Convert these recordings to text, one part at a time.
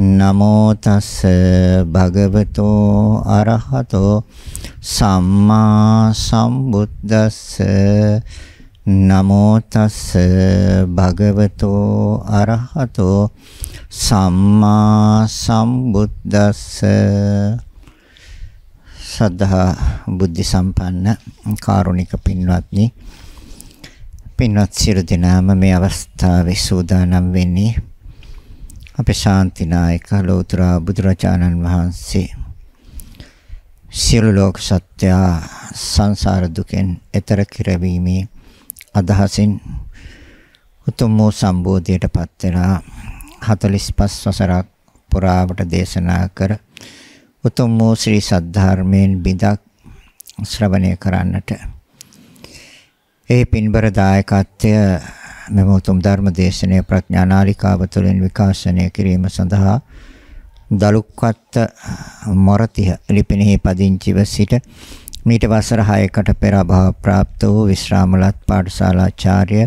නමෝ තස් භගවතෝ අරහතෝ සම්මා සම්බුද්දස්ස නමෝ තස් භගවතෝ අරහතෝ සම්මා සම්බුද්දස්ස සද්ධා බුද්ධ සම්පන්න කාරුණික පින්වත්නි පින්වත් සියලු දෙනාම මේ අවස්ථාවේ සූදානම් වෙන්නේ අපේ ශාන්තිනායක ලෞතර බුදුරජාණන් වහන්සේ සියලු ලෝක සත්‍ය සංසාර දුකෙන් එතර කිරවීමේ අදහසින් උතුම් වූ සම්බෝධියටපත් වෙලා 45 වසරක් පුරාවට දේශනා කර උතුම් වූ ශ්‍රී සද්ධර්මයෙන් බිඳක් ශ්‍රවණය කරන්නට ඒ පින්බර දායකත්වය මෙම උතුම් ධර්ම දේශනය ප්‍රඥානාලිකාව තුළින් විකාශනය කිරීම සඳහා දලුක්වත්ත මොරතිහ ලිපිනෙහි පදිංචිව සිට මීට වසර 6කට පෙර අභාව પ્રાપ્ત වූ විශ්‍රාමලත් පාඨශාලාචාර්ය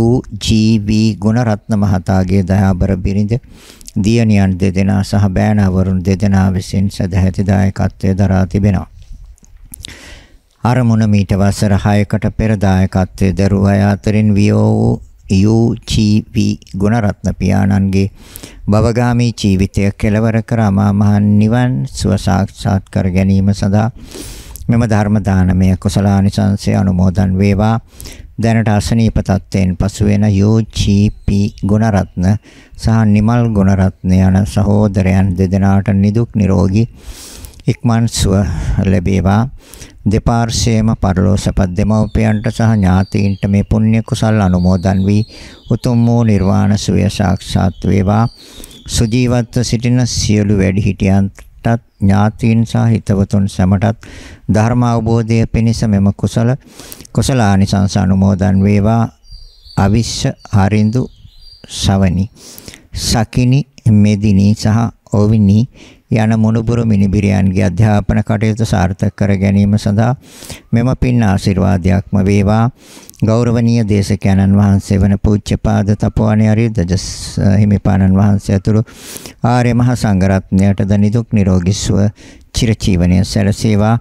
UGV ගුණරත්න මහතාගේ දයාබර බිරිඳ දියණියන් දෙදෙනා සහ බෑණවරුන් දෙදෙනා විසින් සදැහැති දායකත්වයේ දරා තිබෙනවා. අරමුණ මීට වසර 6කට පෙර දායකත්වයේ දරුව අය අතරින් වියෝ වූ UGV ගුණරත්න පියාණන්ගේ භවගාමී ජීවිතය කෙලවර කර අමා මහ නිවන් සුව සාක්ෂාත් කර ගැනීම සඳහා මෙම ධර්ම දානමය කුසලානිසංසය අනුමෝදන් වේවා දැනට අසනීප තත්ත්වයෙන් පසු වෙන UGP ගුණරත්න සහ නිමල් ගුණරත්න යන සහෝදරයන් දෙදෙනාට නිදුක් නිරෝගී ඉක්මන්ස්ව ලැබේවා දෙපාර්ශ්වයේම පරලෝසපත් දෙමව්පියන්ට සහ ඥාතීන්ට මේ පුණ්‍ය කුසල් අනුමෝදන් වී උතුම් වූ නිර්වාණ සුවය සාක්ෂාත් වේවා සුජීවත්ව සිටින සියලු වැඩිහිටියන්ට සැමටත් ඥාතීන් සහ හිතවතුන් සැමටත් ධර්ම අවබෝධය පිණිස මෙම කුසල කුසලානිසංස අනුමෝදන් වේවා අවිශ්‍ය හරිඳු සවනි සකිනි මෙදිනි සහ ඕවිනි යන මුණුබුරු මිනිබිරයන්ගේ අධ්‍යාපන කටයුතු සාර්ථක කර ගැනීම සඳහා මෙම පින් ආශිර්වාදයක්ම වේවා ගෞරවනීය දේශකයන්න් වහන්සේ වන පූජ්‍යපාද තපෝවනේ අරිද්දජ හිමිපාණන් වහන්සේ ඇතුළු ආර්ය මහා සංඝරත්නයට ද නිදුක් නිරෝගී සුව චිරජීවනය සැලසේවා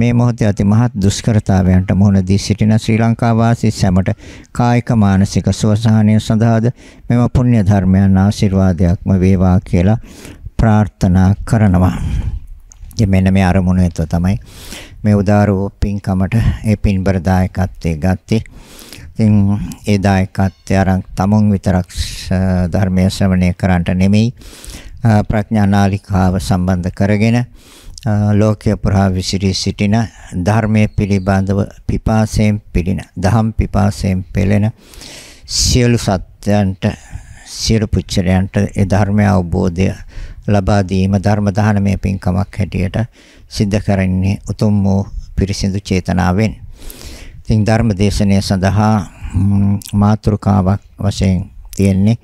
මේ මොහොතේ අති මහත් දුෂ්කරතාවයන්ට මුහුණ දී සිටින ශ්‍රී ලංකා වාසී සැමට කායික මානසික සුවසහනය සඳහාද මෙම පුණ්‍ය ධර්මයන් ආශිර්වාදයක්ම වේවා කියලා ප්‍රාර්ථනා කරනවා. මෙන්න මේ අරමුණ එතෝ තමයි මේ උදාරෝ පින්කමට ඒ පින්බර දායකත්වයේ ගත්තේ. ඉතින් ඒ දායකත්වය අරන් තමුන් විතරක් ධර්මය ශ්‍රවණය කරන්නට නෙමෙයි ප්‍රඥානාලිකාව සම්බන්ධ කරගෙන ලෝකය පුරා විසිරී සිටින ධර්මයේ පිළිබඳව පිපාසයෙන් පිළින දහම් පිපාසයෙන් පෙළෙන සියලු සත්‍යයන්ට සියලු පුච්චරයන්ට ඒ ධර්මය අවබෝධය ලබා දීම ධර්ම දානමය පින්කමක් හැටියට සිද්ධ කරන්නේ උතුම් වූ පිරිසිදු චේතනාවෙන්. ඉතින් ධර්ම දේශනය සඳහා මාතෘකාවක් වශයෙන් තියෙන්නේ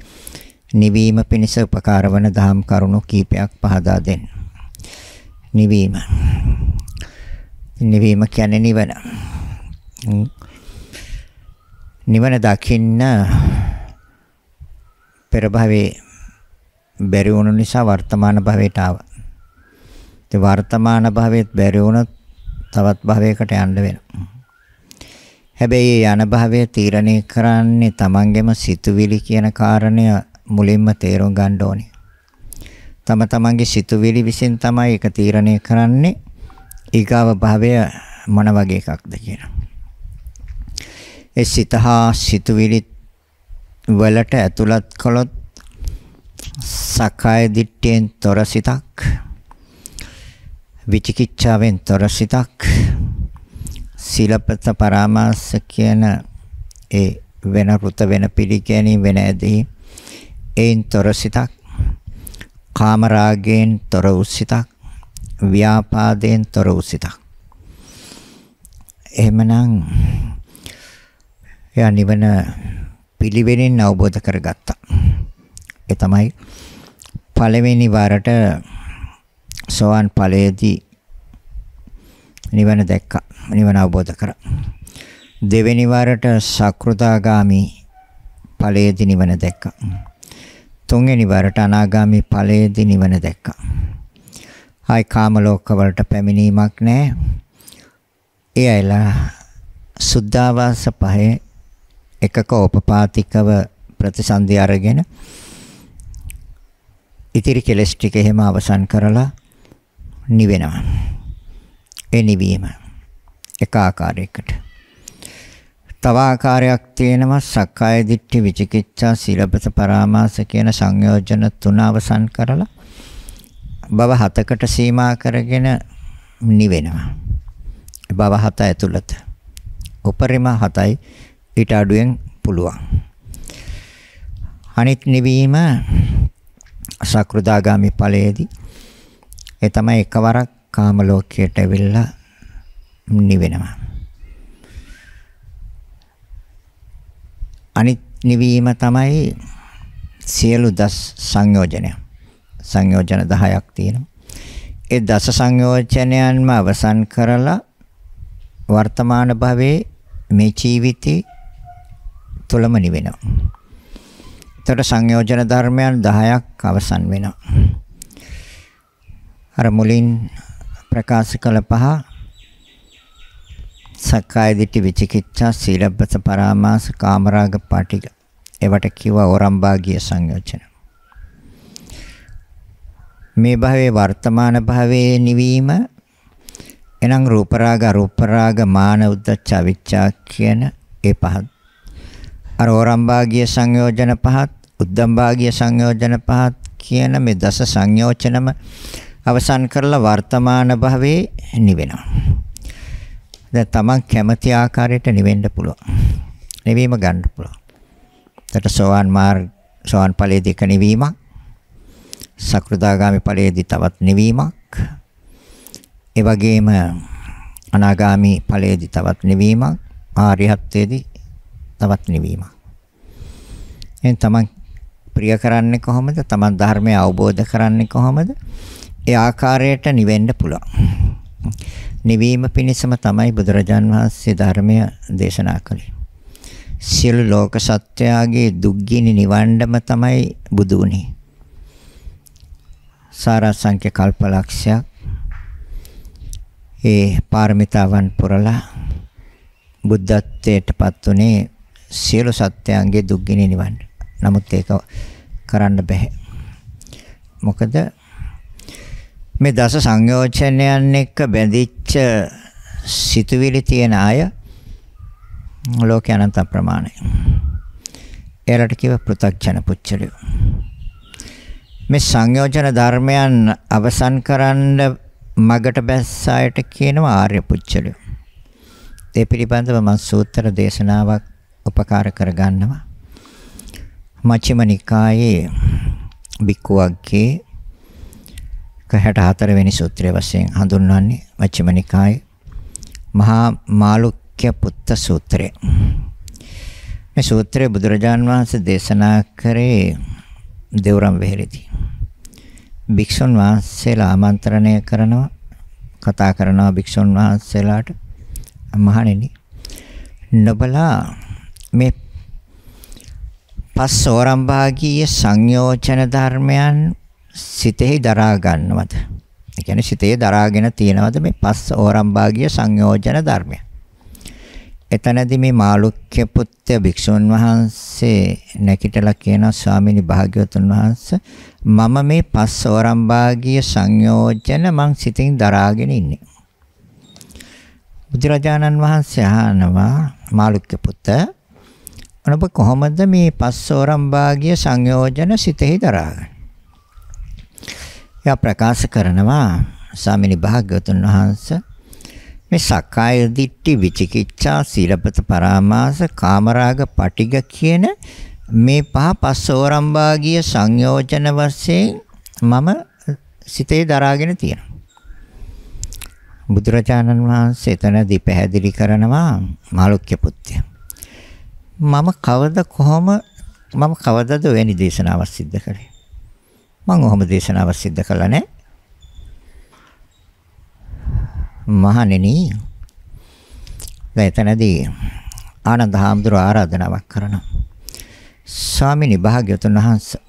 නිවීම පිණිස උපකාර වන දහම් කරුණු කීපයක් පහදා දෙන්න. නිවීම. නිවීම කියන්නේ නිවන. නිවන දකින්න පෙර භවයේ බැරි වුණු නිසා වර්තමාන භවයට ආවා. ඉතින් වර්තමාන භවයේත් බැරි වුණොත් තවත් භවයකට යන්න වෙනවා. හැබැයි යන භවය තීරණය කරන්නේ තමන්ගේම සිතුවිලි කියන කාරණය මුලින්ම තේරුම් ගන්න ඕනේ. තම තමන්ගේ සිතුවිලි විසින් තමයි ඒක තීරණය කරන්නේ ඊගාව භවය මොන වගේ එකක්ද කියලා. ඒ සිතහා සිතුවිලි වලට ඇතුළත් කළොත් සකය දිට්ඨියෙන් තොර සිතක් විචිකිච්ඡාවෙන් තොර සිතක් සීලපත පරාමාස කියන ඒ වෙන රුත වෙන පිළිගැනීම වෙන ඇදී ඒන් තොර සිතක් කාමරාගයෙන් තොර වූ සිතක් ව්‍යාපාදයෙන් තොර වූ සිතක් එහෙමනම් යා නිවන පිළිවෙලින් අවබෝධ කරගත්තා ඒ තමයි පළවෙනි වරට සෝවන් ඵලයේදී නිවන දැක්කා. නිවන අවබෝධ කරා. දෙවෙනි වරට සක්‍රුදාගාමි ඵලයේදී නිවන දැක්කා. තුන්වෙනි වරට අනාගාමි ඵලයේදී නිවන දැක්කා. ආයි කාම ලෝක වලට පැමිණීමක් නැහැ. ඒ අයලා සුද්ධාවාස පහේ එකක උපපාතිකව ප්‍රතිසන්දි අරගෙන ඉතිරි කෙලස් ටික එහෙම අවසන් කරලා නිවෙනවා. ඒ නිවීම එක ආකාරයකට. තව ආකාරයක් තියෙනවා සක්කාය දිට්ඨි විචිකිච්ඡා සීලපත පරාමාස කියන සංයෝජන තුන අවසන් කරලා බව හතකට සීමා කරගෙන නිවෙනවා. බව හත ඇතුළත. උපරිම හතයි ඊට අඩුවෙන් පුළුවන්. අනිත් නිවීම සක්‍රුදාගාමි ඵලයේදී ඒ තමයි එකවරක් කාම ලෝකයට ඇවිල්ලා නිවෙනවා. අනිත් නිවීම තමයි සියලු දස් සංයෝජනය. සංයෝජන 10ක් තියෙනවා. ඒ දස සංයෝජනයන්ම අවසන් කරලා වර්තමාන භවයේ මේ ජීවිතේ තුලම නිවෙනවා. එතකොට සංයෝජන ධර්මයන් 10ක් අවසන් වෙනවා. අර මුලින් ප්‍රකාශ කළ පහ සක්කාය දිට්ඨි විචිකිච්ඡා සීලබ්බත පරාමාස කාමරාග පාටික ඒවට කිව්වා ඕරම්භාගිය සංයෝජන. මේ භවයේ වර්තමාන භවයේ නිවීම එනම් රූප රාග අරූප රාග මාන උද්දච්ච අවිච්ඡා කියන ඒ පහත් අරෝරම් භාගීය සංයෝජන පහත්, උද්දම් භාගීය සංයෝජන පහත් කියන මේ දස සංයෝජනම අවසන් කරලා වර්තමාන භවයේ නිවෙනවා. දැන් තමන් කැමති ආකාරයට නිවෙන්න පුළුවන්. නිවීම ගන්න පුළුවන්. එතට සෝවාන් මාර්ග සෝවාන් ඵලයේදී එක නිවීමක්, සකෘදාගාමි ඵලයේදී තවත් නිවීමක්, ඒ වගේම අනාගාමි ඵලයේදී තවත් නිවීමක්, ආරියත්වයේදී තවත් නිවීමක්. එහෙනම් තමන් ප්‍රිය කරන්නේ කොහොමද? තමන් ධර්මය අවබෝධ කරන්නේ කොහොමද? ඒ ආකාරයට නිවෙන්න පුළුවන්. නිවීම පිණිසම තමයි බුදුරජාන් වහන්සේ ධර්මය දේශනා කළේ. සියලු ලෝක සත්‍යයගේ දුක්ගිනි නිවන්නම තමයි බුදු වුණේ. සාරසංඛ්‍ය කල්පලක්ෂයක් ඒ පාරමිතාවන් පුරලා බුද්ධත්වයට පත් වුණේ සියලු සත්‍යයන්ගේ දුක්ගිනි නිවන්න. නමුත් ඒක කරන්න බෑ. මොකද මේ දස සංයෝජනයන් එක්ක බැඳිච්ච සිතුවිලි තියෙන අය ලෝක අනන්ත ප්‍රමාණය. ඒලට කියව පෘථග්ජන පුච්චලිය. මේ සංයෝජන ධර්මයන් අවසන් කරන්න මගට බැස්සායට කියනවා ආර්ය පුච්චලිය. ඒ පිළිබඳව මම සූත්‍ර දේශනාවක් උපකාර කරගන්නවා. මච්චිම නිකායේ බික්කුවක්ගේ 64 වෙනි සූත්‍රය වශයෙන් හඳුන්වන්නේ මච්චිම නිකායේ මහා මාළුක්‍ය පුත්ත සූත්‍රය. මේ සූත්‍රය බුදුරජාන් වහන්සේ දේශනා කරේ දෙවුරම් වෙහෙරදී. භික්ෂුන් වහන්සේලා ආමන්ත්‍රණය කරනවා කතා කරනවා භික්ෂුන් වහන්සේලාට මහණෙනි නොබලා මේ පස්සෝරම් භාගීය සංයෝජන ධර්මයන් සිතෙහි දරා ගන්නවද? ඒ කියන්නේ සිතේ දරාගෙන තියනවද මේ පස් ඕරම් භාගීය සංයෝජන ධර්මය? එතනදී මේ මාළුක්‍ය පුත්‍ය භික්ෂුන් වහන්සේ නැකිටලා කියන ස්වාමීනි භාග්‍යවතුන් වහන්සේ මම මේ පස් ඕරම්භාගීය සංයෝජන මං සිතින් දරාගෙන ඉන්නේ. බුදුරජාණන් වහන්සේ අහනවා මාළුක්‍ය පුත්‍ර ඔනබ කොහොමද මේ පස්සෝරම් භාගිය සංයෝජන සිතෙහි දරාගන්නේ? එයා ප්‍රකාශ කරනවා සාමිනි භාග්‍යවතුන් වහන්සේ මේ සක්කාය දිට්ඨි විචිකිච්ඡා සීලපත පරාමාස කාමරාග පටිග කියන මේ පහ පස්සෝරම්භාගීය සංයෝජන වශයෙන් මම සිතේ දරාගෙන තියෙනවා. බුදුරජාණන් වහන්සේ එතනදී පැහැදිලි කරනවා මාළුක්‍ය පුත්‍රයා මම කවද කොහොම මම කවදද වෙනි දේශනාවක් සිද්ධ කළේ මම ඔහොම දේශනාවක් සිද්ධ කළා නෑ මහණෙනි දැතනදී ආනන්ද හාමුදුර ආරාධනාවක් කරනවා ස්වාමිනි භාග්‍යවතුන් වහන්සේ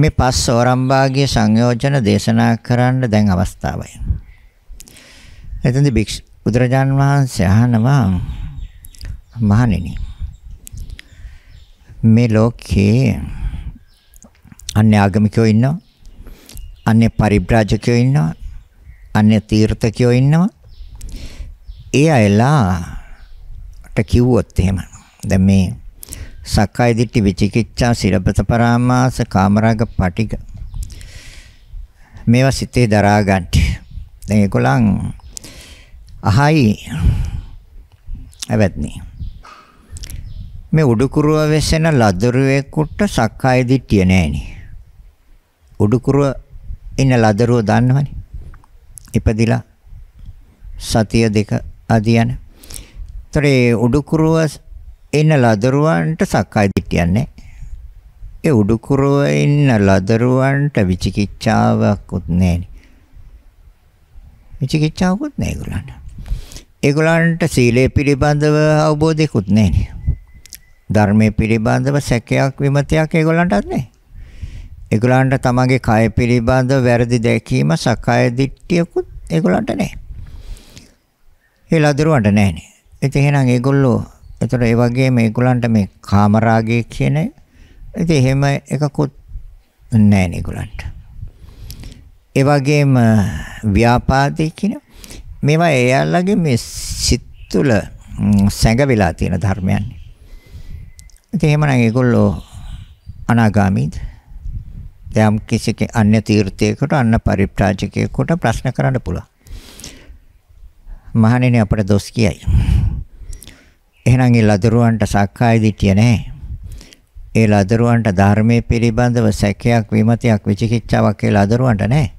මේ පස් සෝරම්භාගිය සංයෝජන දේශනා කරන්න දැන් අවස්ථාවයි එතෙන්දී බුදුරජාන් වහන්සේ අහනවා මහණෙනි මේ ලෝකේ අන්‍ය ආගමිකයෝ ඉන්නවා අන්‍ය පරිබ්‍රාජකයෝ ඉන්නවා අන්‍ය තීර්ථකයෝ ඉන්නවා ඒ අයලාට කිව්වොත් එහෙම දැන් මේ සක්කාය දිට්ඨි විචිකිච්ඡා සිරබත පරාමාස කාමරාග පටිග මේවා සිතේ දරා ගන්න. දැන් ඒගොල්ලන් අහයි ඇවැත්නේ මේ උඩුකුරුව වෙසෙන ලදරුවෙකුට සක්කාය දිට්ඨිය නැහෙනේ. උඩුකුරුව ඉන්න ලදරුව දන්නවනේ. ඉපදිලා සතිය දෙක අදියන. ඒතර ඒ උඩුකුරුව ඉන්න ලදරුවන්ට සක්කාය දිට්ඨියක් නැහැ. ඒ උඩුකුරුව ඉන්න ලදරුවන්ට විචිකිච්ඡාවක්වත් නැහැ. විචිකිච්ඡාවකුත් නැහැ ඒගොල්ලන්ට. ඒගොල්ලන්ට සීලය පිළිබඳව අවබෝධයක්වත් නැහැ. ධර්මයේ පිළිබඳව සැකයක් විමතයක් ඒගොල්ලන්ටත් නැහැ. ඒගොල්ලන්ට තමන්ගේ කය පිළිබඳව වැරදි දැකීම සකය දිට්ඨියකුත් ඒගොල්ලන්ට නැහැ. ඒ ලදරුවන්ට නැහැනේ. ඉතින් එහෙනම් ඒගොල්ලෝ එතකොට ඒ වගේ මේගොල්ලන්ට මේ කාමරාගය කියන ඉතින් එහෙම එකකුත් නැහැ නේ ඒගොල්ලන්ට. ඒ වගේම ව්‍යාපාදේ කියන මේවා එයාලගේ මේ සිත් තුළ සැඟවිලා තියෙන ධර්මයන්නේ. ඉතින් එහෙමනම් ඒගොල්ලෝ අනාගාමීද? දැන් කිසි අන්‍ය තීර්ථයකට අන්න පරිප්‍රාජකයෙකුට ප්‍රශ්න කරන්න පුළුවන්. මහණෙනි අපට දොස් කියයි. එහෙනම් ඒ ලදරුවන්ට සක්කාය දිටිය නැහැ. ඒ ලදරුවන්ට ධර්මයේ පිළිබඳව සැකයක් විමතියක් විචිකිච්ඡාවක් ඒ ලදරුවන්ට නැහැ.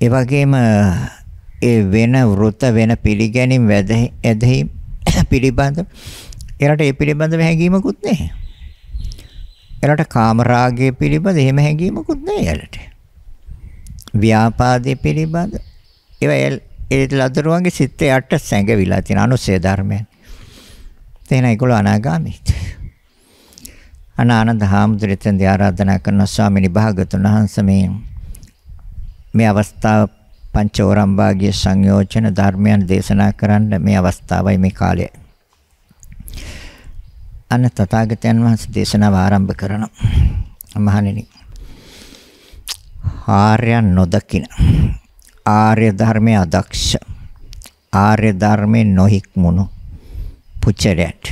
ඒ වගේම ඒ වෙන වෘත වෙන පිළිගැනීම් වැදෙහි පිළිබඳ එරට ඒ පිළිබඳව හැඟීමකුත් නැහැ. එරට කාමරාගය පිළිබඳ එහෙම හැඟීමකුත් නැහැ එරට. ව්‍යාපාදේ පිළිබඳ ඒවා ඒ ලදරුවන්ගේ සිත් යට සැඟවිලා තියෙන අනුසය ධර්මයන්. තේන ඒගොල්ලෝ අනාගාමී. අනානන්ද හාමුදුරුවන්ට ආරාධනා කරන ස්වාමීනි භාගතුන් වහන්සේ මේ මේ අවස්ථාව පංචෝරම් භාග්‍ය සංයෝජන ධර්මයන් දේශනා කරන්න මේ අවස්ථාවයි මේ කාලය අන්න තථාගතයන් වහන්සේ දේශනාව ආරම්භ කරනවා. මහණෙනි. ආර්යයන් නොදකින ආර්ය ධර්මයේ අදක්ෂ ආර්ය ධර්මයේ නොහික්මුණු පුචරයට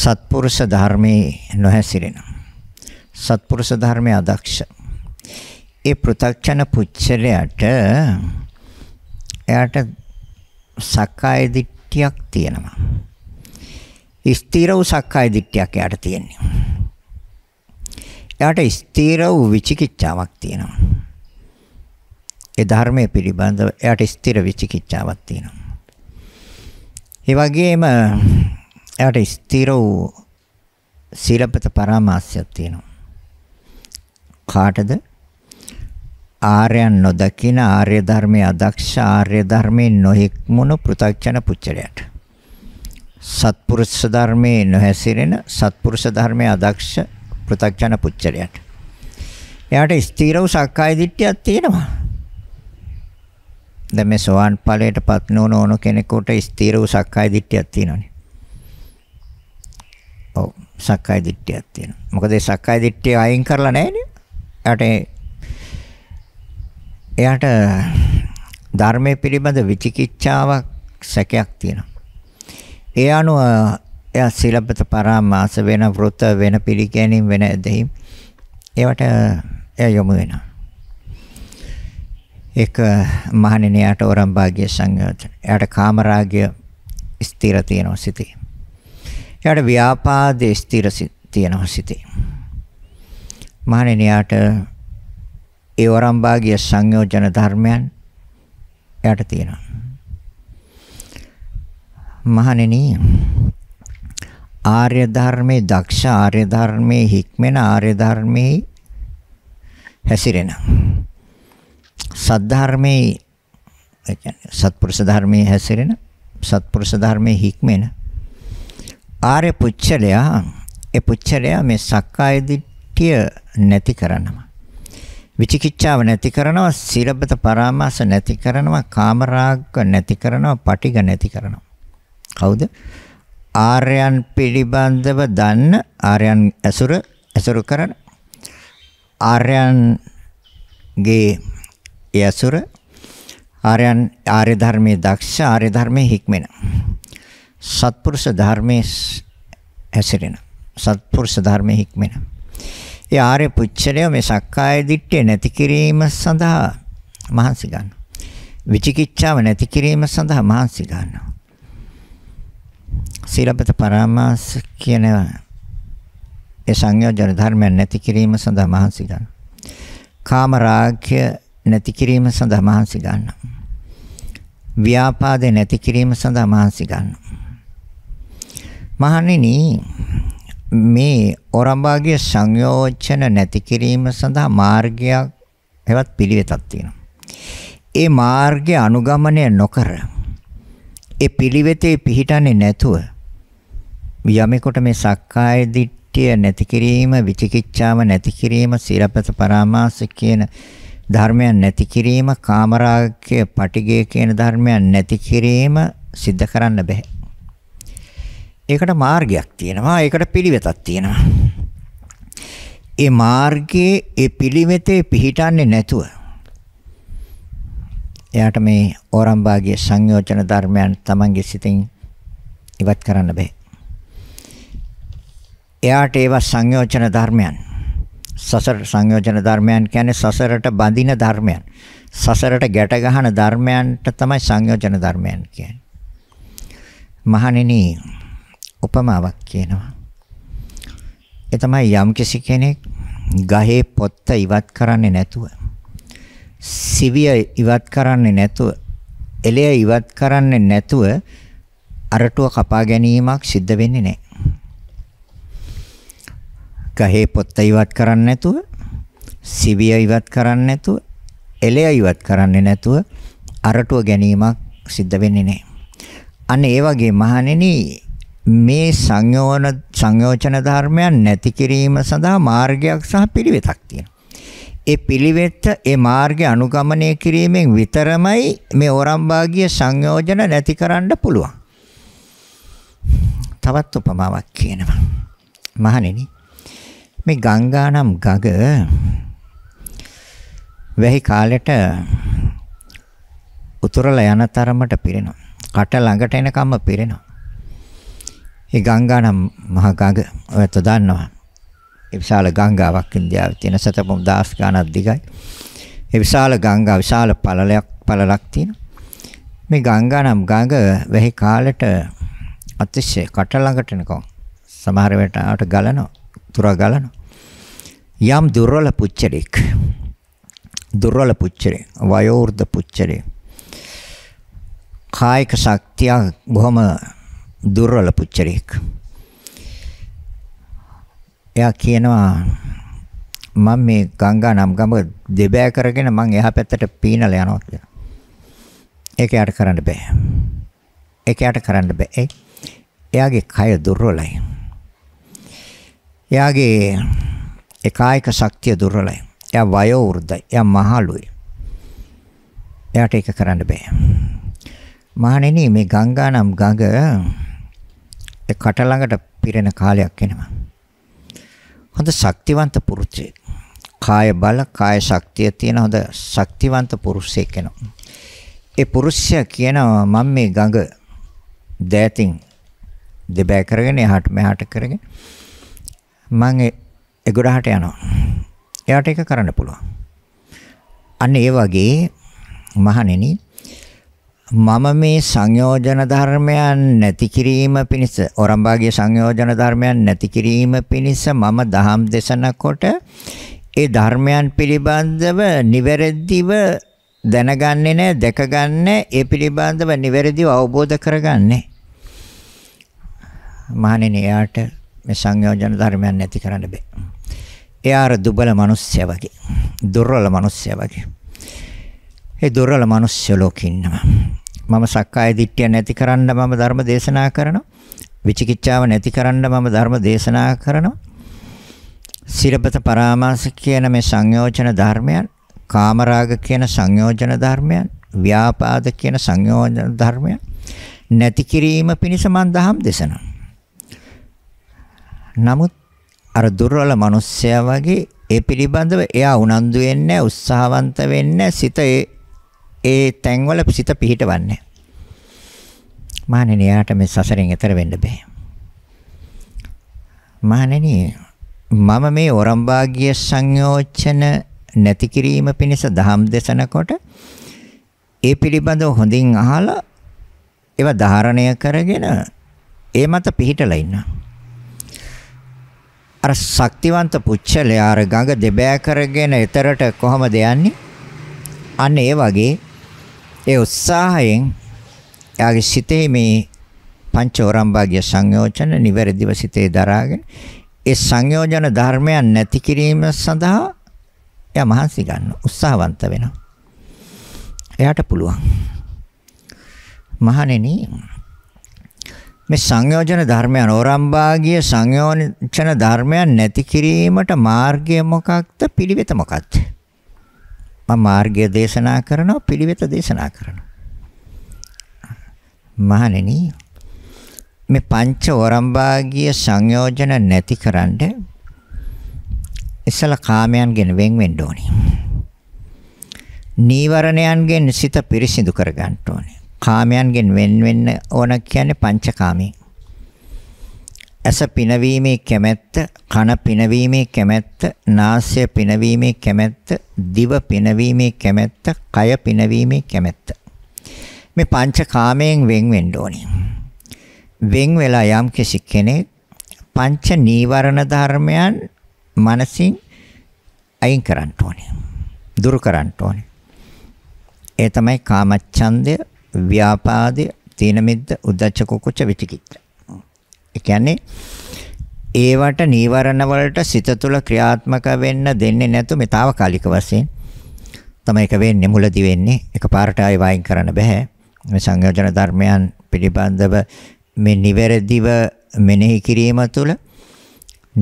සත්පුරුෂ ධර්මයේ නොහැසිරෙන සත්පුරුෂ ධර්මයේ අදක්ෂ ඒ පෘථග්ජන පුච්චරයට එයාට සක්කාය දිට්ඨියක් තියෙනවා ස්ථිර වූ සක්කාය දිට්ඨියක් එයාට තියෙන්නේ. එයාට ස්ථිර වූ විචිකිච්ඡාවක් තියෙනවා. ඒ ධර්මයේ පිළිබඳව එයාට ස්ථිර විචිකිච්ඡාවක් තියෙනවා. ඒ වගේම එයාට ස්ථිර වූ සීලපත පරාමාසයක් තියෙනවා. කාටද? ආර්යයන් නොදකින ආර්ය ධර්මයේ අදක්ෂ ආර්ය ධර්මයේ නොහික්මුණු පෘථග්ජන පුච්චලයට. සත්පුරුෂ ධර්මයේ නොහැසිරෙන සත්පුරුෂ ධර්මයේ අදක්ෂ පෘථග්ජන පුච්චරයට. එයාට ස්ථීර වූ සක්කාය දිට්ඨියක් තියෙනවා. දැන් මේ සෝවාන් ඵලයටපත් නොවන ඕන කෙනෙකුට ස්ථීර වූ සක්කාය දිට්ඨියක් තියෙනවනේ. ඔව් සක්කාය දිට්ඨියක් තියෙනවා. මොකද ඒ සක්කාය දිට්ඨිය අයින් කරලා නැහැනේ. එයාට එයාට ධර්මයේ පිළිබඳ විචිකිච්ඡාවක් සැකයක් තියෙනවා. ඒ අනුව එයා සීලපත පරාමාස වෙන වෘත වෙන පිළිගැනීම් වෙන දෙහිම් ඒවට එයා යොමු වෙනවා. ඒක මහණෙනි යාට වරම් භාග්‍ය සංයෝජන. එයාට කාමරාගය ස්ථිර තියෙනවා සිතේ. එයාට ව්‍යාපාද ස්ථිර තියෙනවා සිතේ. මහණෙනි යාට ඒ වරම් භාග්‍ය සංයෝජන ධර්මයන් එයාට තියෙනවා. මහණෙනි ආර්ය ධර්මයේ දක්ෂ ආර්ය ධර්මයේ හික්මෙන ආර්ය ධර්මයේ හැසිරෙන සද්ධර්මයේ ඒ කියන්නේ සත්පුරුෂ ධර්මයේ හැසිරෙන සත්පුරුෂ ධර්මයේ හික්මෙන ආර්ය පුච්චලයා ඒ පුච්චලයා මේ සක්කාය දිට්ඨිය නැති කරනවා විචිකිච්ඡාව නැති කරනවා සීලබ්බත පරාමාස නැති කරනවා කාමරාග නැති කරනවා පටිඝ නැති කරනවා කවුද? ආර්යයන් පිළිබඳව දන්න ආර්යයන් ඇසුර ඇසුරු කරන ආර්යයන්ගේ ඇසුර ආර්යයන් ආර්ය ධර්මයේ දක්ෂ ආර්ය ධර්මයේ හික්මෙන සත්පුරුෂ ධර්මයේ හැසිරෙන සත්පුරුෂ ධර්මයේ හික්මෙන ඒ ආර්ය පුච්චරය මේ සක්කාය දිට්ඨිය නැති කිරීම සඳහා මහන්සි ගන්නවා විචිකිච්ඡාව නැති කිරීම සඳහා මහන්සි ගන්නවා සීලපත පරාමාස කියන ඒ සංයෝජන ධර්මයන් නැති කිරීම සඳහා මහන්සි ගන්න. කාම රාගය නැති කිරීම සඳහා මහන්සි ගන්න. ව්‍යාපාදේ නැති කිරීම සඳහා මහන්සි ගන්න. මහණෙනි මේ ඔරඹාගේ සංයෝජන නැති කිරීම සඳහා මාර්ගයක් හෙවත් පිළිවෙතක් තියෙනවා. ඒ මාර්ගය අනුගමනය නොකර ඒ පිළිවෙතේ පිහිටන්නේ නැතුව යමෙකුට මේ සක්කාය දිට්ඨිය නැති කිරීම, විචිකිච්ඡාව නැති කිරීම, සීලපත පරාමාස කියන ධර්මයන් නැති කිරීම, කාමරාගය, පටිගය කියන ධර්මයන් නැති කිරීම සිද්ධ කරන්න බෑ. ඒකට මාර්ගයක් තියෙනවා, ඒකට පිළිවෙතක් තියෙනවා. ඒ මාර්ගයේ ඒ පිළිවෙතේ පිහිටන්නේ නැතුව එයාට මේ ඕරම්බාගේ සංයෝජන ධර්මයන් තමන්ගේ සිතින් ඉවත් කරන්න බෑ. එයාට ඒවා සංයෝජන ධර්මයන්. සසර සංයෝජන ධර්මයන් කියන්නේ සසරට බඳින ධර්මයන්. සසරට ගැට ගහන ධර්මයන්ට තමයි සංයෝජන ධර්මයන් කියන්නේ. මහණෙනි උපමාවක් කියනවා. ඒ තමයි යම්කිසි කෙනෙක් ගහේ පොත්ත ඉවත් කරන්නේ නැතුව සිවිය ඉවත් කරන්නේ නැතුව එළය ඉවත් කරන්නේ නැතුව අරටුව කපා ගැනීමක් සිද්ධ වෙන්නේ නැහැ. ගහේ පොත්ත ඉවත් කරන්නේ නැතුව, සිවිය ඉවත් කරන්නේ නැතුව, එලය ඉවත් කරන්නේ නැතුව අරටුව ගැනීමක් සිද්ධ වෙන්නේ නැහැ. අන්න ඒ වගේ මහණෙනි මේ සංයෝන සංයෝජන ධර්මයන් නැති කිරීම සඳහා මාර්ගයක් සහ පිළිවෙතක් තියෙනවා. ඒ පිළිවෙත ඒ මාර්ගය අනුගමනය කිරීමෙන් විතරමයි මේ ඕරම්භාගිය සංයෝජන නැති කරන්න පුළුවන්. තවත් උපමාවක් කියනවා. මහණෙනි මේ ගංගා නම් ගඟ වැහි කාලෙට උතුරලා යන තරමට පිරෙනවා. කට ළඟට එනකම්ම පිරෙනවා. ඒ ගංගා නම් මහ ගඟ ඔයත් දන්නවා. ඒ විශාල ගංගාවක් ඉන්දියාවේ තියෙන සතපොම් 10 ගණක් දිගයි. ඒ විශාල ගංගා විශාල පළලයක් පළලක් තියෙනවා. මේ ගංගා නම් ගඟ වැහි කාලෙට අතිශය කට ළඟට එනකම් සමහර වෙලාවට ගලනවා. තුරා ගලනවා. යම් දුර්වල පුච්චරෙක් දුර්වල පුච්චරේ වයෝවෘද්ධ පුච්චරේ කායික ශක්තිය බොහොම දුර්වල පුච්චරෙක් එයා කියනවා මම මේ ගංගා නම් ගම දෙබෑ කරගෙන මං එහා පැත්තට පීනලා යනවා කියලා. ඒක යාට කරන්න බෑ. ඒක යාට කරන්න බෑ. එයාගේ කය දුර්වලයි. එයාගේ එකායක ශක්තිය දුර්වලයි. එයා වයෝ වෘද්ධයි. එයා මහලුයි. එයාට ඒක කරන්න බෑ. මහණෙනි මේ ගංගා නම් ගඟ ඒ කට ළඟට පිරෙන කාලයක් එනවා. හොඳ ශක්තිවන්ත පුරුෂයෙක්. කාය බල, කාය ශක්තිය තියෙන හොඳ ශක්තිවන්ත පුරුෂයෙක් එනවා. ඒ පුරුෂයා කියනවා මම මේ ගඟ දෑතින් දෙබෑ කරගෙන එහාට මෙහාට කරගෙන මම ඒ ගොඩහට යනවා. එයාට ඒක කරන්න පුළුවන්. අන්න ඒ වගේ මහණෙනි මම මේ සංයෝජන ධර්මයන් නැති කිරීම පිණිස ඔරම්බාගේ සංයෝජන ධර්මයන් නැති කිරීම පිණිස මම දහම් දේශනකොට ඒ ධර්මයන් පිළිබඳව නිවැරදිව දැනගන්නේ නැහැ දැකගන්නේ ඒ පිළිබඳව නිවැරදිව අවබෝධ කරගන්නේ මහණෙනි එයාට මේ සංයෝජන ධර්මයන් නැති කරන්න බෑ. එයා අර දුබල මිනිස්සයා වගේ. දුර්වල මිනිස්සයා වගේ. ඒ දුර්වල මිනිස්සු ලෝකේ ඉන්නවා. මම සක්කාය දිට්ඨිය නැති කරන්න මම ධර්ම දේශනා කරනවා. විචිකිච්ඡාව නැති කරන්න මම ධර්ම දේශනා කරනවා. සිරපත පරාමාස කියන මේ සංයෝජන ධර්මයන්, කාමරාග කියන සංයෝජන ධර්මයන්, ව්‍යාපාද කියන සංයෝජන ධර්මයන් නැති කිරීම පිණිස මම දහම් දේශනා නමුත් අර දුර්වල මිනිස්සයා වගේ ඒ පිළිබඳව එයා උනන්දු වෙන්නේ උත්සාහවන්ත වෙන්නේ සිත ඒ ඒ තැන්වල සිත පිහිටවන්නේ. මහණෙනි එයාට මේ සසරෙන් එතර වෙන්න බෑ. මහණෙනි මම මේ ඔරම්භාග්‍ය සංයෝජන නැති කිරීම පිණිස දහම් දේශනකොට ඒ පිළිබඳව හොඳින් අහලා ඒවා ධාරණය කරගෙන ඒ මත පිහිටලා ඉන්නවා. අර ශක්තිවන්ත පුච්චලයා අර ගඟ දෙබෑ කරගෙන එතරට කොහමද යන්නේ? අන්න ඒ වගේ ඒ උත්සාහයෙන් එයාගේ සිතේ මේ පංචෝරම්භාග්‍ය සංයෝජන නිවැරදිව සිතේ දරාගෙන ඒ සංයෝජන ධර්මයන් නැති කිරීම සඳහා එයා මහන්සි ගන්න උත්සාහවන්ත වෙනවා. එයාට පුළුවන්. මහණෙනි මේ සංයෝජන ධර්මයන් ඕරම්භාගිය සංයෝජන ධර්මයන් නැති කිරීමට මාර්ගය මොකක්ද පිළිවෙත මොකක්ද මම මාර්ගය දේශනා කරනවා පිළිවෙත දේශනා කරනවා මහණෙනි මේ පංච ඕරම්භාගිය සංයෝජන නැතිකරන්න ඉසල කාමයන් ගැන වෙන් වෙන්න ඕනේ නීවරණයන්ගෙන් සිත පිරිසිදු කර ගන්න ඕනේ කාමයන්ගෙන් වෙන් වෙන්න ඕන කියන්නේ පංචකාමී. ඇස පිනවීමේ කැමැත්ත, කන පිනවීමේ කැමැත්ත, නාසය පිනවීමේ කැමැත්ත, දිව පිනවීමේ කැමැත්ත, කය පිනවීමේ කැමැත්ත. මේ පංච කාමයෙන් වෙන් වෙන්න ඕනේ. වෙන් වෙලා යම් කිසි කෙනෙක් පංච නීවරණ ධර්මයන් මනසින් අයින් කරන්න ඕනේ. දුරු කරන්න ඕනේ. ඒ තමයි කාමච්ඡන්දය, ව්‍යාපාදේ තීන මිද්ද උද්දච්ච කුච්ච විචිකිච්ඡ. ඒ කියන්නේ ඒවට නීවරණ වලට සිත තුළ ක්‍රියාත්මක වෙන්න දෙන්නේ නැතු මේ తాවකාලික වශයෙන් තමයි ඒක වෙන්නේ මුලදි වෙන්නේ එකපාරට ආයෙ වයින් කරන්න බෑ මේ සංයෝජන ධර්මයන් පිළිබඳව මේ නිවැරදිව මෙනෙහි කිරීම තුළ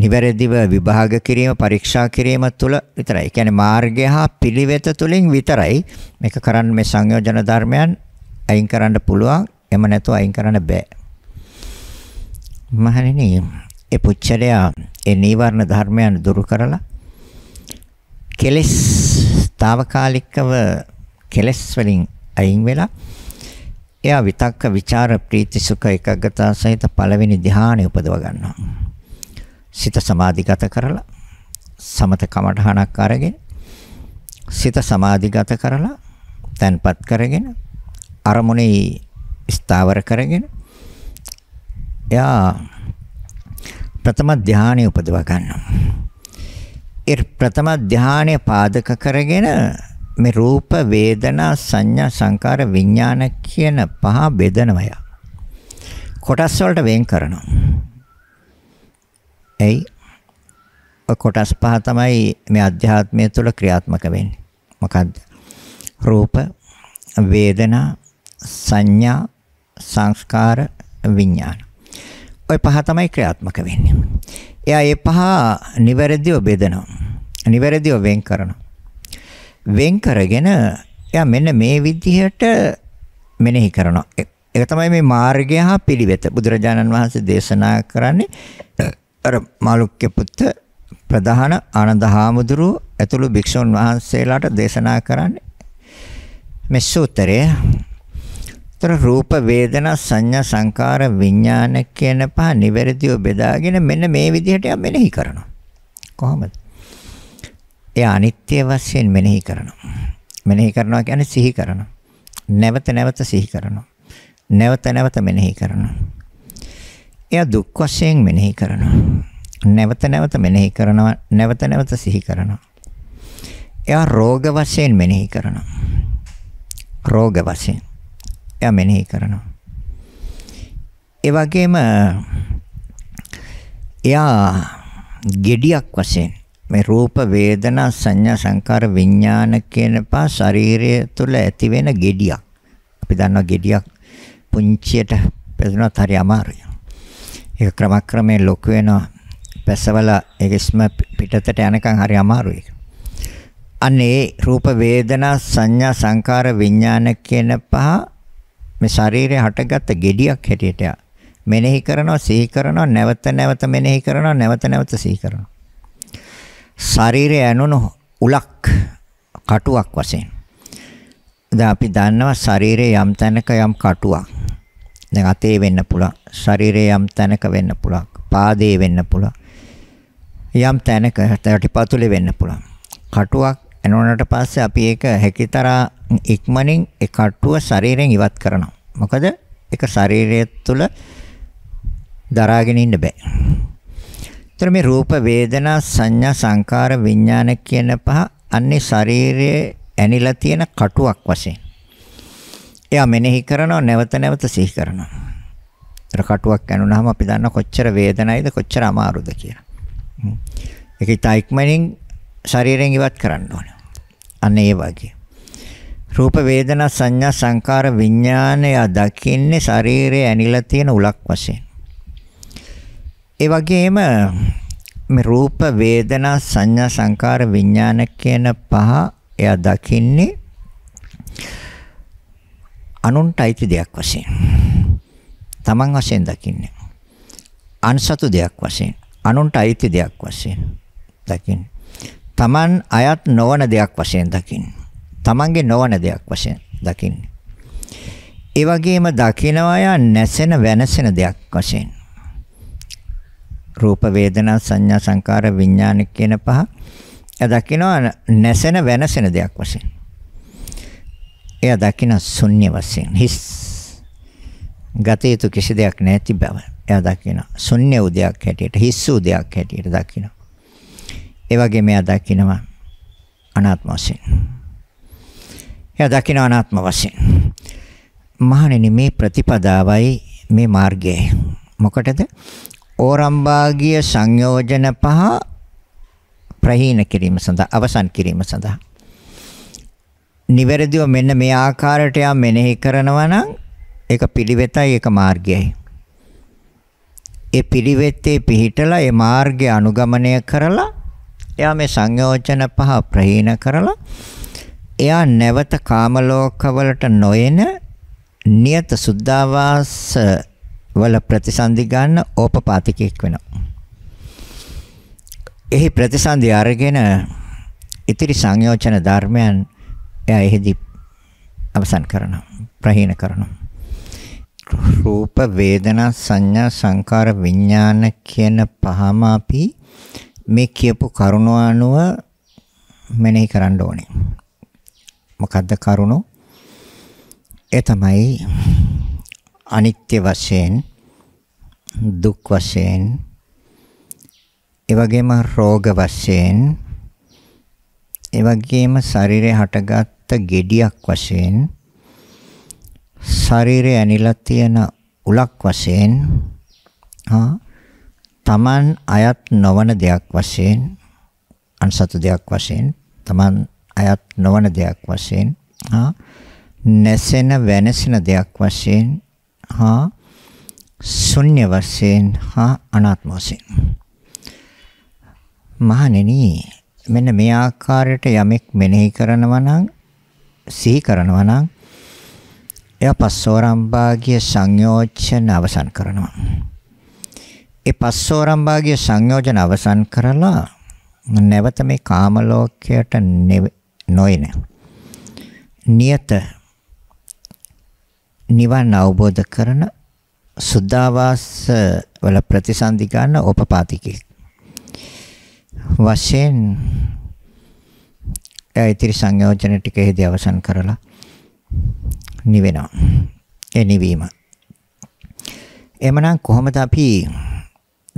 නිවැරදිව විභාග කිරීම පරීක්ෂා කිරීම තුළ විතරයි. කියන්නේ මාර්ගය හා පිළිවෙත තුළින් විතරයි මේක කරන්න මේ සංයෝජන ධර්මයන් අයින් කරන්න පුළුවන් එම නැතුව අයින් කරන්න බෑ මහණෙනි ඒ පුච්චලයා ඒ නීවරණ ධර්මයන් දුරු කරලා කෙලස් తాවකාලිකව කෙලස් වලින් අයින් වෙලා එයා විතක්ක ਵਿਚාර ප්‍රීති සුඛ එකග්ගතා සහිත පළවෙනි ධ්‍යානය උපදව ගන්නවා සිත සමාධිගත කරලා සමත කමඨහනක් අරගෙන සිත සමාධිගත කරලා තැන්පත් කරගෙන අරමුණේ ස්ථාවර කරගෙන එයා ප්‍රථම ධානය උපදව ගන්නවා. ඒ ප්‍රථම ධානය පාදක කරගෙන මේ රූප වේදනා සංඥා සංකාර විඥාන කියන පහ බෙදනවා යා. කොටස් වලට වෙන් කරනවා. එයි ඔය කොටස් පහ තමයි මේ අධ්‍යාත්මය තුළ ක්‍රියාත්මක වෙන්නේ. මොකද්ද? රූප වේදනා සංඥා සංස්කාර විඥාන. ওই පහ තමයි ක්‍රියාත්මක වෙන්නේ. එයා මේ පහ නිවැරදිව බෙදනවා. නිවැරදිව වෙන් කරනවා. වෙන් කරගෙන එයා මෙන්න මේ විදිහට මෙනෙහි කරනවා. ඒක තමයි මේ මාර්ගය හා පිළිවෙත. බුදුරජාණන් වහන්සේ දේශනා කරන්නේ අර මාළුක්‍ය පුත්ත ප්‍රධාන ආනන්ද හාමුදුරුව ඇතුළු භික්ෂුන් වහන්සේලාට දේශනා කරන්නේ මේ සූත්‍රය තොර රූප වේදනා සංඥා සංකාර විඥාන කියන පහ නිවැරදිව බෙදාගෙන මෙන්න මේ විදිහට මෙනෙහි කරනවා. කොහොමද? ඒ අනිත්‍ය වශයෙන් මෙනෙහි කරනවා. මෙනෙහි කරනවා කියන්නේ සිහි කරනවා. නැවත නැවත සිහි කරනවා. නැවත නැවත මෙනෙහි කරනවා. එයා දුක් වශයෙන් මෙනෙහි කරනවා. නැවත නැවත මෙනෙහි කරනවා. නැවත නැවත සිහි කරනවා. එයා රෝග වශයෙන් මෙනෙහි කරනවා. රෝග වශයෙන් එයා මෙනෙහි කරනවා. ඒ වගේම එයා gediyak වශයෙන් මේ රූප වේදනා සංඥා සංකාර විඥාන කියන පහ ශරීරය තුළ ඇති වෙන gediyak. අපි දන්නවා gediyak පුංචියට පැදුනත් හරි අමාරුයි. ඒක ක්‍රමක්‍රමයෙන් ලොකු වෙනවා. පැසවල ඒකස්ම පිටතට යනකම් හරි අමාරුයි. අන්නේ රූප වේදනා සංඥා සංකාර විඥාන කියන පහ මේ ශරීරය හටගත්ත gediyak හැටියට මෙනෙහි කරනවා සිහි කරනවා නැවත නැවත මෙනෙහි කරනවා නැවත නැවත සිහි කරනවා. ශරීරය ඇනුණු උලක් කටුවක් වශයෙන්. දැන් අපි දන්නවා ශරීරයේ යම් තැනක යම් කටුවක්. දැන් අතේ වෙන්න පුළුවන්. ශරීරයේ යම් තැනක වෙන්න පුළුවන්. පාදයේ වෙන්න පුළුවන්. යම් තැනක යටිපතුලේ වෙන්න පුළුවන්. කටුවක් එනෝනට පස්සේ අපි ඒක හැකිතරම් ඉක්මනින් ඒ කට්ටුව ශරීරයෙන් ඉවත් කරනවා. මොකද ඒක ශරීරය තුළ දරාගෙන ඉන්න බෑ. ඒතර මේ රූප වේදනා සංඥා සංකාර විඥාන කියන පහ අන්නේ ශරීරයේ ඇනිලා තියෙන කටුවක් වශයෙන්. එයා මෙනෙහි කරනවා නැවත නැවත සිහි කරනවා. ඒතර කටුවක් ඇනුනහම අපි දන්න කොච්චර වේදනයිද කොච්චර අමාරුද කියලා. ඒක ඉතා ඉක්මනින් ශරීරයෙන් ඉවත් කරන්න ඕන. අන්න ඒ වගේ. රූප වේදනා සංඥා සංකාර විඥානය දකින්නේ ශරීරයේ ඇනිලා තියෙන උලක් වශයෙන්. ඒ වගේම මේ රූප වේදනා සංඥා සංකාර විඥාන කියන පහ එයා දකින්නේ අනුන්ට අයිති දෙයක් වශයෙන්. Taman වශයෙන් දකින්නේ. අන්සතු දෙයක් වශයෙන්, අනුන්ට අයිති දෙයක් වශයෙන් දකින්නේ. Taman අයත් නොවන දෙයක් වශයෙන් දකින්න. Tamanගේ නොවන දෙයක් වශයෙන් දකින්න. ඒ වගේම දකිනවා යා නැසෙන වෙනසෙන දෙයක් වශයෙන්. රූප වේදනා සංඥා සංකාර විඥාන කියන පහ එයා දකිනවා නැසෙන වෙනසෙන දෙයක් වශයෙන්. එයා දකින ශුන්‍ය වශයෙන් හිස් ගත යුතු කිසි දෙයක් නැති බව. එයා දකින ශුන්‍ය උදයක් හැටියට හිස් උදයක් හැටියට දකිනවා. ඒ වගේම එයා දකිනවා අනාත්ම වශයෙන්. එයා දකිනවා අනාත්ම වශයෙන්. මහණෙනි මේ ප්‍රතිපදාවයි මේ මාර්ගයයි. මොකටද? ඕරම්භාගිය සංයෝජන පහ ප්‍රහීන කිරීම සඳහා අවසන් කිරීම සඳහා. නිවැරදිව මෙන්න මේ ආකාරයට යා මෙනෙහි කරනවා නම් ඒක පිළිවෙතයි ඒක මාර්ගයයි. ඒ පිළිවෙත්තේ පිහිටලා ඒ මාර්ගය අනුගමනය කරලා එයා මේ සංයෝජන පහ ප්‍රහීන කරලා එයා නැවත කාම ලෝකවලට නොයන නියත සුද්ධාවාස වල ප්‍රතිසන්දි ගන්න ඕපපාතිකෙක් වෙනවා. එහි ප්‍රතිසන්දි අරගෙන ඉතිරි සංයෝජන ධර්මයන් එයා එහිදී අවසන් කරනවා ප්‍රහීන කරනවා. රූප වේදනා සංඥා සංකාර විඥාන කියන පහම අපි මේ කියපු කරුණෝ අනුව මෙනෙහි කරන්න ඕනේ. මොකද්ද කරුණෝ? ඒ තමයි අනිත්‍ය වශයෙන් දුක් වශයෙන් ඒ වගේම රෝග වශයෙන් ඒ වගේම ශරීරේ හටගත්ත gediyak වශයෙන් ශරීරය ඇනිලා තියෙන උලක් වශයෙන් හා Taman අයත් නොවන දෙයක් වශයෙන් අන්සතු දෙයක් වශයෙන් Taman අයත් නොවන දෙයක් වශයෙන් හා නැසෙන වෙනසෙන දෙයක් වශයෙන් හා ශුන්‍ය වශයෙන් හා අනාත්ම වශයෙන් මහණෙනි මෙන්න මේ ආකාරයට යමෙක් මෙනෙහි කරනවා නම් සිහි කරනවා නම් එයා පස්සෝරම්භාගිය සංයෝජන අවසන් කරනවා ඒ පස්සෝරම් භාගයේ සංයෝජන අවසන් කරලා නැවත මේ කාම ලෝකයට නොයන නියත නිවන් අවබෝධ කරන සුද්ධාවාස වල ප්‍රතිසන්දි ගන්න උපපාතිකේ වශයෙන් ඒතරි සංයෝජන ටික හේදී අවසන් කරලා නිවෙනවා ඒ නිවීම එමනම් කොහොමද අපි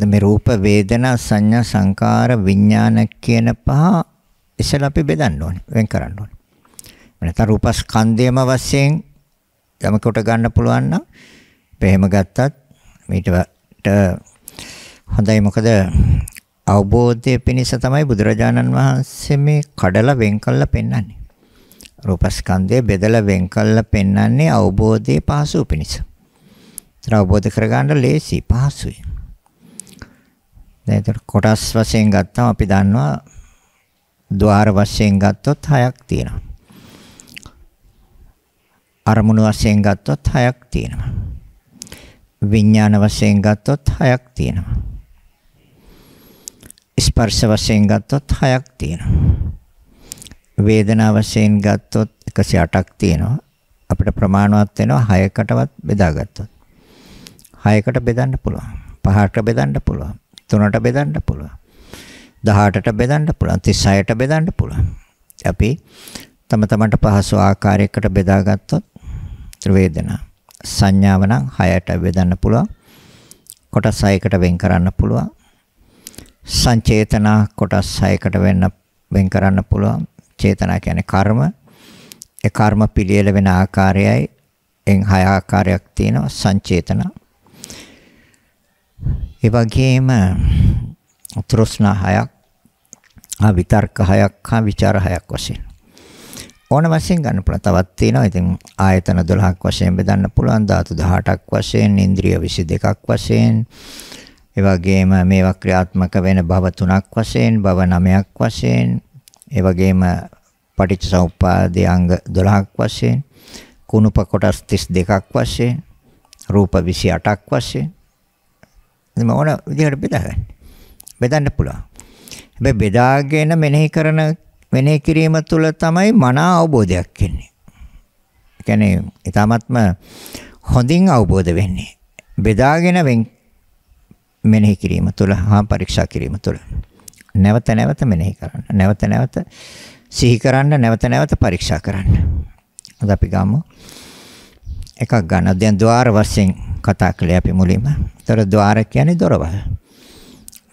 මේ රූප වේදනා සංඥා සංකාර විඥාන කියන පහ ඉස්සෙල්ලා අපි බෙදන්න ඕනේ වෙන් කරන්න ඕනේ. නැත්නම් රූපස්කන්ධයම වශයෙන් යමකට ගන්න පුළුවන් නම් එහෙම ගත්තත් මීට හොඳයි මොකද අවබෝධය පිණිස තමයි බුදුරජාණන් වහන්සේ මේ කඩලා වෙන් කළා පෙන්වන්නේ. රූපස්කන්ධය බෙදලා වෙන් කළා පෙන්වන්නේ අවබෝධයේ පහසුව පිණිස. ඒතර අවබෝධ කරගන්න ලේසි පහසුයි. දැන් ඒතර කොටස් වශයෙන් ගත්තාම අපි දන්නවා ద్వාර වශයෙන් ගත්තොත් 6ක් තියෙනවා. අරමුණු වශයෙන් ගත්තොත් 6ක් තියෙනවා. විඥාන වශයෙන් ගත්තොත් 6ක් තියෙනවා. ස්පර්ශ වශයෙන් ගත්තොත් 6ක් තියෙනවා. වේදනා වශයෙන් ගත්තොත් 108ක් තියෙනවා. අපිට ප්‍රමාණවත් වෙනවා 6කටවත් බෙදාගත්තොත්. 6කට බෙදන්න පුළුවන්. 5කට බෙදන්න පුළුවන්. 3ට බෙදන්න පුළුවන්. 18ට බෙදන්න පුළුවන්. 36ට බෙදන්න පුළුවන්. අපි තම තමන්ට පහසු ආකාරයකට බෙදාගත්තොත් වේදනා සංඥාව නම් 6ට බෙදන්න පුළුවන්. කොටස් 6කට වෙන් කරන්න පුළුවන්. සංචේතනා කොටස් 6කට වෙන්න වෙන් කරන්න පුළුවන්. චේතනා කියන්නේ කර්ම. ඒ කර්ම පිළියෙල වෙන ආකාරයයි එන් 6 ආකාරයක් තියෙනවා සංචේතනා ඒ වගේම තෘෂ්ණා හයක්, විතර්ක හයක්, විචාර හයක් වශයෙන්. ඕන වශයෙන් ගන්න පුළුවන්. තවත් තියෙනවා. ඉතින් ආයතන 12ක් වශයෙන් බෙදන්න පුළුවන්. ධාතු 18ක් වශයෙන්, ඉන්ද්‍රිය 22ක් වශයෙන්. ඒ වගේම මේවා ක්‍රියාත්මක වෙන භව තුනක් වශයෙන්, භව නවයක් වශයෙන්, ඒ වගේම පටිච්චසමුප්පාදයේ අංග 12ක් වශයෙන්, කුණුප කොටස් 32ක් වශයෙන්, රූප 28ක් වශයෙන් මම ඕන විදිහට බෙදාගන්න. බෙදන්න පුළුවන්. හැබැයි බෙදාගෙන මෙනෙහි කරන මෙනෙහි කිරීම තුළ තමයි මනා අවබෝධයක් එන්නේ. ඒ කියන්නේ ඊටාත්ම හොඳින් අවබෝධ වෙන්නේ. බෙදාගෙන වෙන් මෙනෙහි කිරීම තුළ හා පරීක්ෂා කිරීම තුළ. නැවත නැවත මෙනෙහි කරන්න. නැවත නැවත සිහි කරන්න, නැවත නැවත පරීක්ෂා කරන්න. අද අපි ගමු. එකක් ගන්න. දැන් ద్వාර වශයෙන් කතා කළේ අපි මුලින්ම. ඒතර ద్వාර කියන්නේ දොරවල්.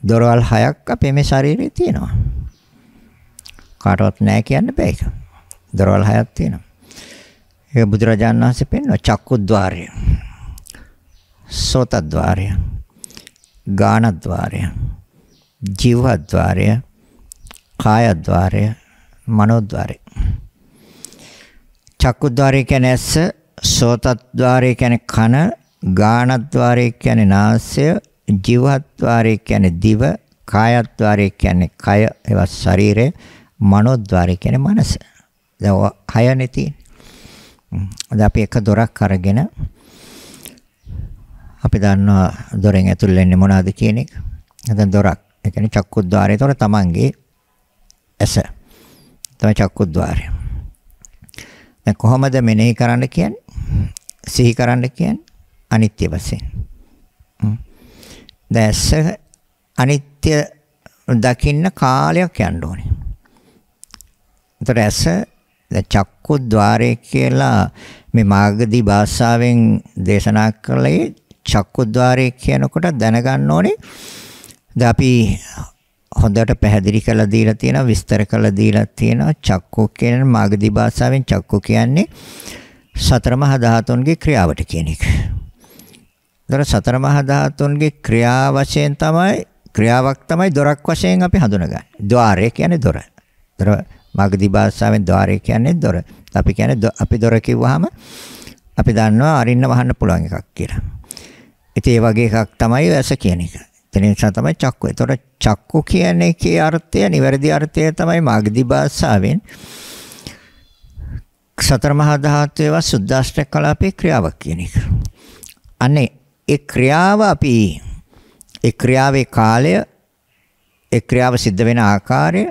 දොරවල් හයක් අපේ මේ ශරීරයේ තියෙනවා. කාටවත් නැහැ කියන්න බෑ ඒක. දොරවල් හයක් තියෙනවා. ඒක බුදුරජාණන් වහන්සේ පෙන්වන චක්කු ద్వාරය. සෝත ద్వාරය. ගාන ద్వාරය. ජීව ద్వාරය. කාය ద్వාරය. මනෝ ద్వාරය. චක්කු ద్వාරය කියන්නේ ඇස, සෝත ద్వාරය කියන්නේ කන, ගානත්වාරය කියන්නේ නාසය, ජීවත්වාරය කියන්නේ දිව, කායත්වාරය කියන්නේ කය, ඒවත් ශරීරය, මනෝද්වාරය කියන්නේ මනස. දැන් හයනේ තියෙන්නේ. අපි එක දොරක් අරගෙන අපි දන්නවා දොරෙන් ඇතුල් වෙන්නේ මොනවද කියන එක. නැත්නම් දොරක්. ඒ කියන්නේ චක්කුද්්වාරය. ඒතොර තමන්ගේ ඇස. තමයි චක්කුද්්වාරය. දැන් කොහොමද මෙනෙහි කරන්න කියන්නේ? සිහි කරන්න කියන්නේ? අනිත්‍ය වශයෙන්. දැන් ඇස අනිත්‍ය දකින්න කාලයක් යන්න ඕනේ. ඒතර ඇස දැන් චක්කු ద్వාරය කියලා මේ මාර්ගදී භාෂාවෙන් දේශනා කළේ චක්කු ద్వාරය කියනකොට දැනගන්න ඕනේ. දැන් අපි හොඳට පැහැදිලි කරලා දීලා තියෙනවා විස්තර කරලා දීලා තියෙනවා චක්කු කියන මාර්ගදී භාෂාවෙන් චක්කු කියන්නේ සතර මහා ධාතුන්ගේ ක්‍රියාවට කියන එක. ඒතර සතර මහා ධාතුන්ගේ ක්‍රියා වශයෙන් තමයි ක්‍රියාවක් තමයි දොරක් වශයෙන් අපි හඳුනගන්නේ. ద్వාරය කියන්නේ දොර. ඒතර මාගදී භාෂාවෙන් ద్వාරය කියන්නේ දොර. අපි කියන්නේ අපි දොර කිව්වහම අපි දන්නවා අරින්න වහන්න පුළුවන් එකක් කියලා. ඉතින් ඒ වගේ එකක් තමයි වැස කියන එක. ඒ නිසා තමයි චක්කු. ඒතොර චක්කු කියන එකේ අර්ථය, නිවැරදි අර්ථය තමයි මාගදී භාෂාවෙන් සතර මහා ධාතුවේ සුද්දාෂ්ටක කලාපේ ක්‍රියාවක් කියන එක. අනේ ඒ ක්‍රියාව අපි ඒ ක්‍රියාවේ කාලය ඒ ක්‍රියාව සිද්ධ වෙන ආකාරය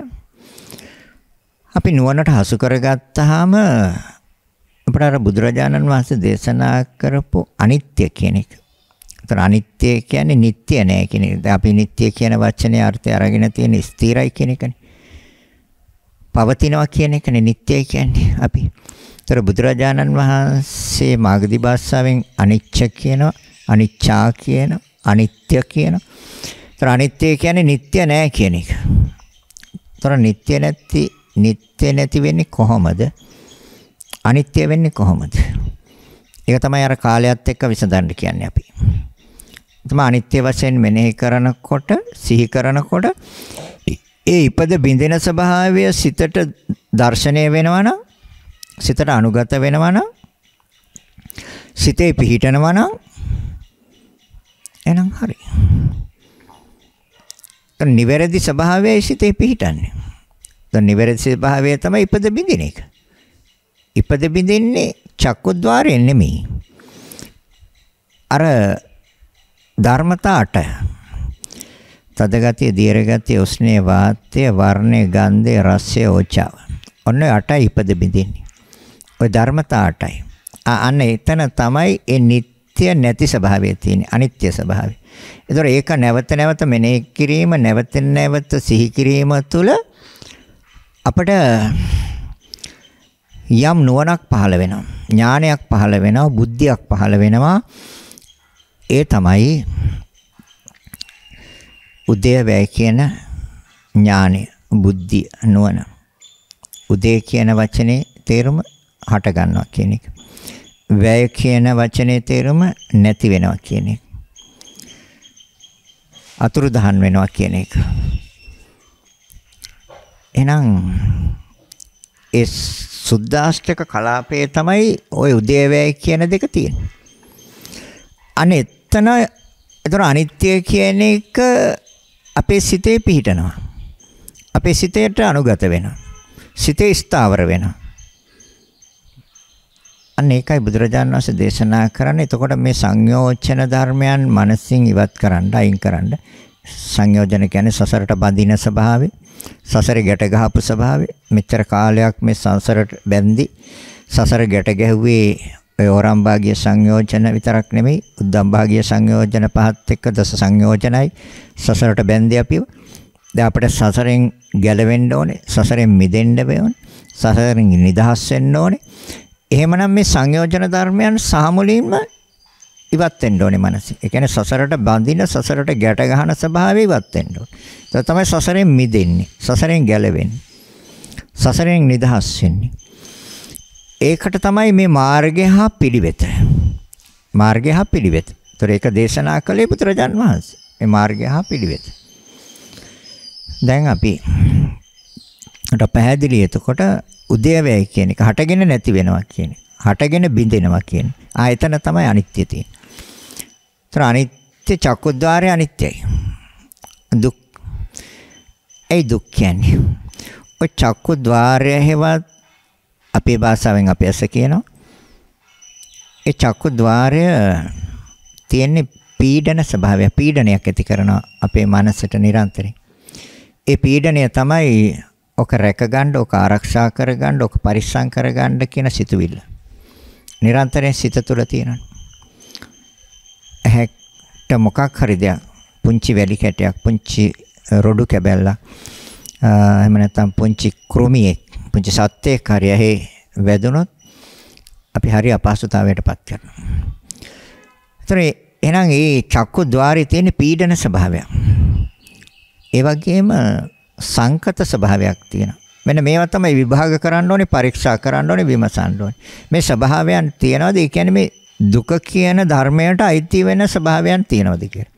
අපි නුවණට හසු කරගත්තාම අපට අර බුදුරජාණන් වහන්සේ දේශනා කරපු අනිත්‍ය කියන එක. ඒතර අනිත්‍ය කියන්නේ නිට්ටය නෑ කියන එක. දැන් අපි නිට්ටය කියන වචනේ අර්ථය අරගෙන තියෙන ස්ථිරයි කියන එකනේ. පවතිනවා කියන එකනේ නිට්ටය කියන්නේ අපි. ඒතර බුදුරජාණන් වහන්සේ මාගදී භාෂාවෙන් අනිච්ච කියනවා. අනිච්චා කියන අනිත්‍ය කියන. ඒතර අනිත්‍ය කියන්නේ නිට්ටය නෑ කියන එක. ඒතර නිට්ටය නැති නිට්ටය නැති වෙන්නේ කොහොමද? අනිත්‍ය වෙන්නේ කොහොමද? ඒක තමයි අර කාලයත් එක්ක විසඳන්න කියන්නේ අපි. තමයි අනිත්‍ය වශයෙන් මෙනෙහි කරනකොට සිහි කරනකොට ඒ ඉපද බිඳෙන ස්වභාවය සිතට දැర్శණය වෙනවනම් සිතට අනුගත වෙනවනම් සිතේ පිහිටනවනම් එහෙනම් හරි. දැන් නිවැරදි ස්වභාවයයි සිතේ පිහිටන්නේ. දැන් නිවැරදි ස්වභාවය තමයි ඉපද බිඳින එක. ඉපද බිඳින්නේ චක්කුද්්වාරයෙන් නෙමෙයි. අර ධර්මතාට තදගතිය, දීර්ඝගතිය, උස්නේ වාතය, වර්ණේ, ගන්ධේ, රසයේ ඕචාව. ඔන්න අටයි ඉපද බිඳින්නේ. ওই ධර්මතාටයි. අන්න එතන තමයි ඒ නිත්‍ය නিত্য නැති ස්වභාවය තියෙන අනිත්‍ය ස්වභාවය. ඒතොර ඒක නැවත නැවත මෙනෙහි කිරීම නැවත නැවත සිහි කිරීම තුළ අපට යම් නුවණක් පහළ වෙනවා. ඥානයක් පහළ වෙනවා, බුද්ධියක් පහළ වෙනවා. ඒ තමයි උදේවැය කියන ඥානය, බුද්ධිය, නුවණ. උදේ කියන වචනේ තේරුම හට ගන්නවා කියන එක. වැය කියන වචනේ තේරුම නැති වෙනවා කියන එක. අතුරුදහන් වෙනවා කියන එක. එහෙනම් ඒ සුද්දාෂ්ටක කලාපයේ තමයි ওই උදේවැය කියන දෙක තියෙන්නේ. අනේ එතන ඒතර අනිත්‍ය කියන එක අපේ සිතේ පිහිටනවා. අපේ සිතේට අනුගත වෙනවා. සිතේ ස්ථාවර වෙනවා. අන්න ඒකයි බුදුරජාණන් වහන්සේ දේශනා කරන්නේ. එතකොට මේ සංයෝජන ධර්මයන් මනසින් ඉවත් කරන්න, අයින් කරන්න. සංයෝජන කියන්නේ සසරට බඳින ස්වභාවය, සසරේ ගැට ගහපු ස්වභාවය. මෙච්චර කාලයක් මේ සංසරට බැඳි සසර ගැට ගැහුවේ ඔය ඕරම් භාගිය සංයෝජන විතරක් නෙමෙයි, උද්දම් භාගිය සංයෝජන පහත් එක්ක දස සංයෝජනයි සසරට බැඳි අපිව. දැන් අපිට සසරෙන් ගැලවෙන්න ඕනේ, සසරෙන් මිදෙන්න ඕනේ, සසරෙන් නිදහස් වෙන්න ඕනේ. එහෙමනම් මේ සංයෝජන ධර්මයන් සාමුලින්ම ඉවත් වෙන්න ඕනේ මනසින්. ඒ කියන්නේ සසරට බඳින සසරට ගැට ගන්න ස්වභාවය ඉවත් වෙන්න ඕනේ. ඒක තමයි සසරෙන් මිදෙන්නේ. සසරෙන් ගැලවෙන්නේ. සසරෙන් නිදහස් වෙන්නේ. ඒකට තමයි මේ මාර්ගය හා පිළිවෙත. මාර්ගය හා පිළිවෙත. ඒතර ඒක දේශනා කළේ පුත්‍රජන් වහන්සේ. මේ මාර්ගය හා පිළිවෙත. දැන් අපි අපට පැහැදිලි එතකොට උදේවැය කියන එක හටගෙන නැති වෙනවා කියන හටගෙන බිඳෙනවා කියන. ආ එතන තමයි අනිත්‍ය තියෙන්නේ. අනිත්‍ය චක්කුද්්වාරය අනිත්‍යයි. දුක් ඒ දුක් කියන්නේ ඔය චක්කුද්්වාරය හේවත් අපේ භාෂාවෙන් අපි ඇස කියනවා. ඒ චක්කුද්්වාරය තියෙන්නේ පීඩන ස්වභාවය පීඩනයක් ඇති කරන අපේ මනසට නිරන්තරයෙන්. ඒ පීඩනය තමයි ඔක රැකගන්න, ඔක ආරක්ෂා කරගන්න, ඔක පරිස්සම් කරගන්න කියන සිතුවිල්ල. නිරන්තරයෙන් සිත තුළ තියෙනවා. ඇහැට මොකක් හරි දෙයක්, පුංචි වැලි කැටයක්, පුංචි රොඩු කැබැල්ලක්, එහෙම නැත්නම් පුංචි කෘමියෙක්, පුංචි සත්ත්වයෙක් හරි ඇහි වැදුනොත් අපි හරි අපහසුතාවයටපත් කරනවා. ඒතරේ එහෙනම් මේ චක්කු ద్వාරයේ තියෙන පීඩන ස්වභාවය. ඒ වගේම සංකත ස්වභාවයක් තියෙනවා. මෙන්න මේවා තමයි විභාග කරන්න ඕනේ, පරීක්ෂා කරන්න ඕනේ, විමසන්න ඕනේ. මේ ස්වභාවයන් තියනවාද? ඒ කියන්නේ මේ දුක කියන ධර්මයට අයිති වෙන ස්වභාවයන් තියනවාද කියලා.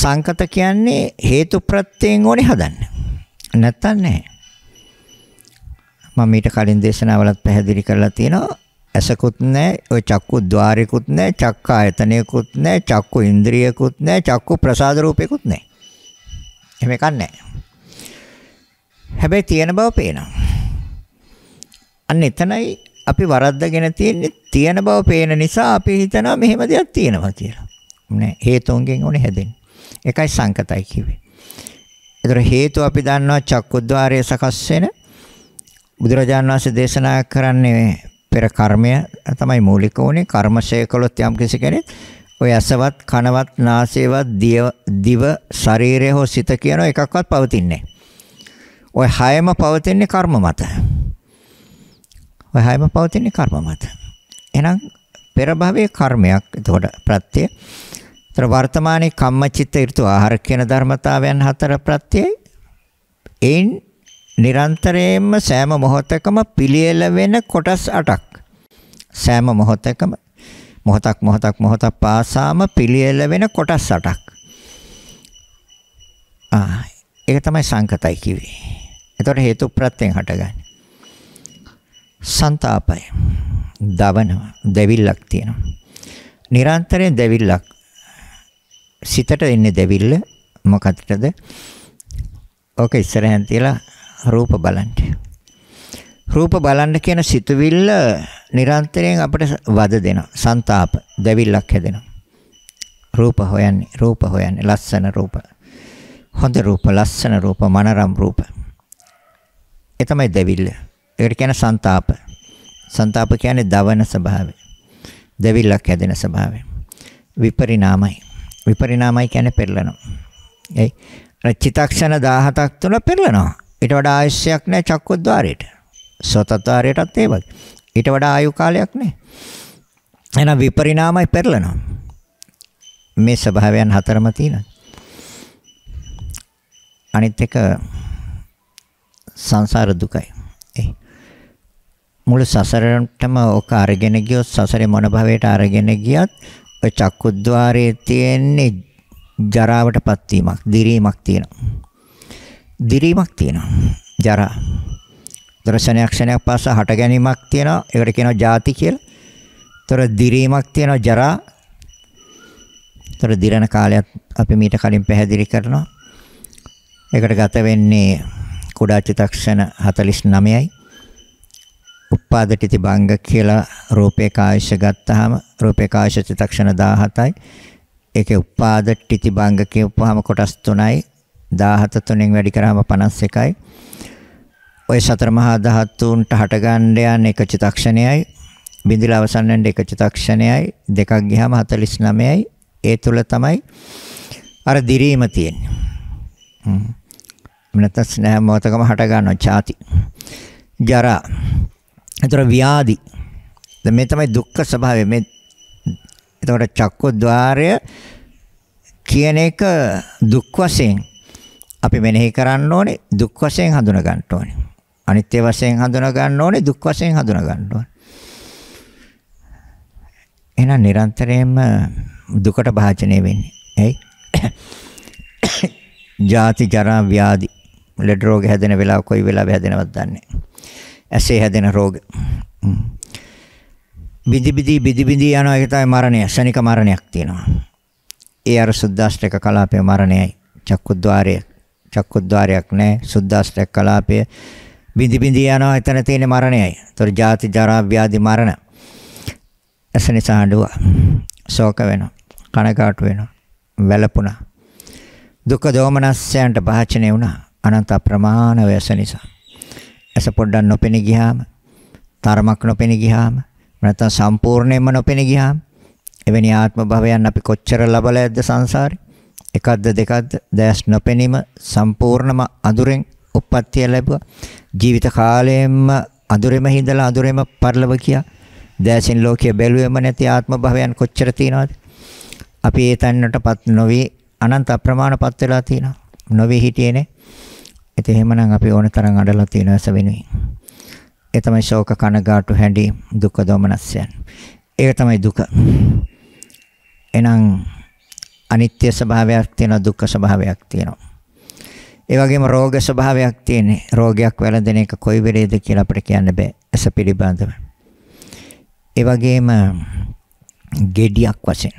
සංකත කියන්නේ හේතු ප්‍රත්‍යයෙන් ඕනේ හදන්න. නැත්තම් නැහැ. මම ඊට කලින් දේශනාවලත් පැහැදිලි කරලා තියෙනවා ඇසකුත් නැහැ ඔය චක්කු ద్వාරිකුත් නැහැ චක්ක ආයතනයකුත් නැහැ චක්කු ඉන්ද්‍රියකුත් නැහැ චක්කු ප්‍රසාද රූපයකුත් නැහැ එහෙම එකක් නැහැ. හැබැයි තියෙන බව පේනවා. අන්න එතනයි අපි වරද්දගෙන තියෙන්නේ තියෙන බව පේන නිසා අපි හිතනවා මෙහෙම දෙයක් තියෙනවා කියලා. නෑ හේතුන්ගෙන් උනේ හැදෙන්නේ. ඒකයි සංකතයි කිව්වේ. ඒතර හේතු අපි දන්නවා චක්කුද්්වාරයේ සකස් වෙන බුදුරජාණන් වහන්සේ දේශනා කරන්නේ පෙර කර්මය තමයි මූලික උනේ. කර්මශේකලොත් යම් කෙනෙක් ඔය ඇසවත් කනවත් නාසයවත් දිව ශරීරය හෝ සිත කියන එකක්වත් පවතින්නේ ඔය හයම පවතින්නේ කර්ම මත. ඔය හයම පවතින්නේ කර්ම මත. එහෙනම් පෙර භවයේ කර්මයක් එතකොට ප්‍රත්‍ය. ඒතර වර්තමානයේ කම්මචිත්ත ඍතු ආහාර කියන ධර්මතාවයන් හතර ප්‍රත්‍යයයි. එයින් නිරන්තරයෙන්ම සෑම මොහොතකම පිළියෙල වෙන කොටස් 8ක්. සෑම මොහොතකම මොහොතක් මොහොතක් මොහොතක් පාසාම පිළියෙල වෙන කොටස් 8ක්. ආ ඒක තමයි සංකතයි කිව්වේ. ඒතකොට හේතු ප්‍රත්‍යයෙන් හටගන්නේ. සන්තාපය. දවනව. දෙවිල්ලක් තියෙනවා. නිරන්තරයෙන් දෙවිල්ලක්. සිතට එන්නේ දෙවිල්ල මොකටද? ඕක ඉස්සරහන් තියලා රූප බලන්න. රූප බලන්න කියන සිතුවිල්ල නිරන්තරයෙන් අපිට වද දෙනවා. ਸੰతాප දැවිල්ලක් හැදෙනවා. රූප හොයන්නේ, රූප හොයන්නේ, ලස්සන රූප. හොඳ රූප, ලස්සන රූප, මනරම් රූප. ඒ තමයි දැවිල්ල. ඒකට කියන ਸੰతాප. ਸੰతాප කියන්නේ දවන ස්වභාවය. දැවිල්ලක් හැදෙන ස්වභාවය. විපරිණාමයි. විපරිණාමයි කියන්නේ පෙරලනවා. ඒ චිතක්ෂණ 17ක් තුන පෙරලනවා. ඊට වඩා ආයශයක් නැහැ චක්කුද්්වාරයට. සෝතත්වාරයටත් ඒ වගේ. ඊට වඩා ආයු කාලයක් නැහැ. එහෙනම් විපරිණාමයි පෙරලනවා. මේ ස්වභාවයන් හතරම තියෙනවා. අනිත් එක සංසාර දුකයි. ඒ මුළු සසරටම ඔක අරගෙන ගියොත් සසරේ මොන භවයට අරගෙන ගියත් ඔය චක්කුද්්වාරයේ තියෙන්නේ ජරාවටපත් වීමක්, දිරීමක් තියෙනවා. දිරීමක් තියෙනවා. ජරා දර්ශනයක් ක්ෂණයක් පාසා හට ගැනීමක් තියෙනවා. ඒකට කියනවා ಜಾති කියලා. ඒතර දිරීමක් තියෙනවා ජරා. ඒතර දිරන කාලයත් අපි මීට කලින් පැහැදිලි කරනවා. ඒකට ගත වෙන්නේ කුඩා චිත්තක්ෂණ 49යි. උප්පාදටිති භංග කියලා රූපේ කායශ ගත්තාම රූපේ කායශ චිත්තක්ෂණ 17යි. ඒකේ උප්පාදටිති භංග කියපුවාම කොටස් 3යි. 17 තුනෙන් වැඩි කරාම 51යි. ওই සතර මහා ධාතුන්ට හටගන්න යන එක චිතක්ෂණයයි බිඳිලා අවසන් වෙන එක චිතක්ෂණයයි දෙකක් ගියාම 49යි ඒ තුල තමයි අර දිරීම තියෙන්නේ. හ්ම්. නැත්නම් ස්නේහ මොහතකම හට ගන්නවා ඡාති. ජරා. ඒතර ව්‍යාධි. දැන් මේ තමයි දුක්ඛ ස්වභාවය. මේ ඒතකොට චක්කෝද්්වාරය කියන එක දුක් වශයෙන් අපි මෙනෙහි කරන්න ඕනේ දුක් වශයෙන් හඳුනා ගන්න ඕනේ. අනිත්‍ය වශයෙන් හඳුනා ගන්න ඕනේ දුක් වශයෙන් හඳුනා ගන්න ඕනේ. එහෙනම් නිරන්තරයෙන්ම දුකට භාජනය වෙන්නේ. ඇයි? ජාති ජරා ව්‍යාධි ලෙඩ රෝග හැදෙන වෙලාව කොයි වෙලාවෙ හැදෙනවද දන්නේ නැහැ. ඇසේ හැදෙන රෝග. බිදි බිදි බිදි බිදි යනවා ඒක තමයි මරණය. ශනික මරණයක් තියෙනවා. ඒ අර සුද්දාෂ්ටක කලාපයේ මරණයයි. චක්කුද්්වාරය. චක්කුද්්වාරයක් නැහැ. සුද්දාෂ්ටක කලාපයේ බිඳි බිඳි යනවා එතන තියෙන මරණයයි. ඒතර ජාති ජරා ව්‍යාධි මරණ. ඇසනිසා හඬුවා. ශෝක වෙනවා. කනකාටු වෙනවා. වැළපුණා. දුක දෝමනස්යන්ට පහචනේ වුණා. අනන්ත අප්‍රමාණ වයස නිසා. ඇස පොඩ්ඩක් නොපෙනී ගියාම, තරමක් නොපෙනී ගියාම, නැත්නම් සම්පූර්ණයෙන්ම නොපෙනී ගියාම එවැනි ආත්ම භවයන් අපි කොච්චර ලබලා ඇද්ද සංසාරේ? එකක්ද දෙකක්ද දැස් නොපෙනීම සම්පූර්ණම අඳුරෙන් උප්පත්තිය ලැබුවා. ජීවිත කාලයෙන්ම අඳුරෙම හිඳලා අඳුරෙම පරිලව කියා දැසින් ලෝකයේ බැලුවෙම නැති ආත්ම භවයන් කොච්චර තියෙනවද අපි ඒ තැන්නටපත් නොවේ අනන්ත අප්‍රමාණපත් වෙලා තියෙනවා නොවේ හිටියේනේ ඉතින් එහෙමනම් අපි ඕන තරම් අඬලා තියෙනවා සවෙනුයි ඒ තමයි ශෝක කනගාටු හැඬීම් දුක දොමනස්යන් ඒක තමයි දුක එහෙනම් අනිත්‍ය ස්වභාවයක් තියෙනවා දුක්ඛ ස්වභාවයක් තියෙනවා ඒ වගේම රෝග ස්වභාවයක් තියෙන්නේ. රෝගයක් වැළඳෙන එක කොයි වෙලේද කියලා අපිට කියන්න බෑ. ඇස පිළිබඳව. ඒ වගේම gediyak වශයෙන්.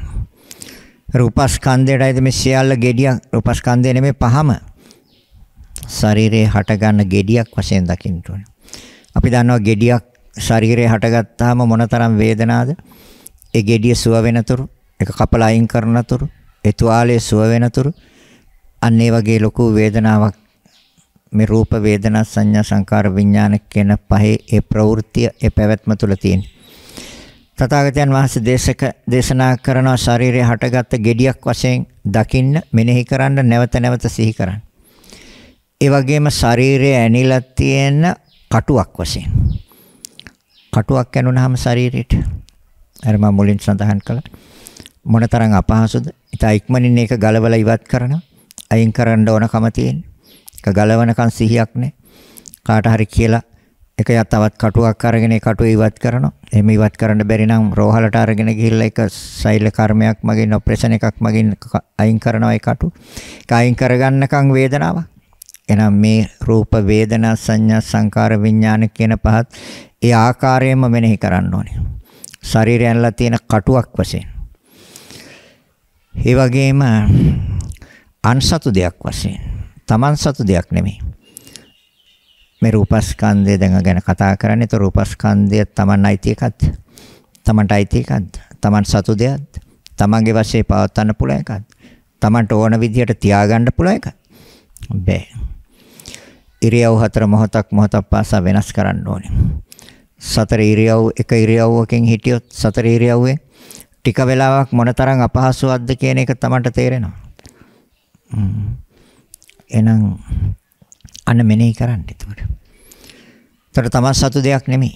රූපස්කන්ධයටයි මේ සියල්ල gediyak රූපස්කන්ධය නෙමෙයි පහම. ශරීරේ හටගන්න gediyak වශයෙන් දකින්න ඕනේ. අපි දන්නවා gediyak ශරීරේ හටගත්තාම මොනතරම් වේදනාවද? ඒ gediy සුව වෙනතුරු, ඒක කපල අයින් කරනතුරු, ඒ තුවාලය සුව වෙනතුරු අන්න ඒ වගේ ලොකු වේදනාවක් මේ රූප වේදනා සංඥා සංකාර විඥාන කියන පහේ ඒ ප්‍රවෘත්තිය ඒ පැවැත්ම තුල තියෙන. තථාගතයන් වහන්සේ දේශක දේශනා කරන ශරීරය හටගත් gediyak වශයෙන් දකින්න මෙනෙහි කරන්න නැවත නැවත සිහි කරන්න. ඒ වගේම ශරීරය ඇනිලා තියෙන කටුවක් වශයෙන්. කටුවක් ඇනුනහම ශරීරෙට අර මම මුලින් සඳහන් කළා මොනතරම් අපහසුද? ඉතින් ඉක්මනින් ඒක ගලවලා ඉවත් කරනවා. අයින් කරන්න ඕනකම තියෙන. ඒක ගලවනකම් සිහියක් නැහැ. කාට හරි කියලා එක යතවත් කටුවක් අරගෙන ඒ කටුව ඉවත් කරනවා. එහෙම ඉවත් කරන්න බැරි නම් රෝහලට අරගෙන ගිහිල්ලා ඒක සෛල කර්මයක් මගින් ඔපරේෂන් එකක් මගින් අයින් කරනවා ඒ කටුව. ඒක අයින් කරගන්නකම් වේදනාවක්. එහෙනම් මේ රූප වේදනා සංඥා සංකාර විඥාන කියන පහත් ඒ ආකාරයෙන්ම මෙනෙහි කරන්න ඕනේ. ශරීරයන්ලා තියෙන කටුවක් වශයෙන්. ඒ වගේම අන්සතු දෙයක් වශයෙන්. Taman සතු දෙයක් නෙමෙයි. මේ රූපස්කන්ධය දැන් ගැන කතා කරන්නේ. ඒතර රූපස්කන්ධය Taman අයිති එකක්ද? Tamanට අයිති එකක්ද? Taman සතු දෙයක්ද? Tamanගේ වශයෙන් පවත්වන්න පුළුවන් එකක්ද? Tamanට ඕන විදිහට තියාගන්න පුළුවන් එකක්ද? බෑ. ඉරියව් හතර මොහොතක් මොහොතක් පාසා වෙනස් කරන්න ඕනේ. සතර ඉරියව් එක ඉරියව්වකින් හිටියොත් සතර ඉරියව්වේ ටික වෙලාවක් මොනතරම් අපහසුවක්ද කියන එක තමන්ට තේරෙනවා. එහෙනම් අන මෙනෙහි කරන්න එතකොට. එතකොට තමන් සතු දෙයක් නෙමෙයි.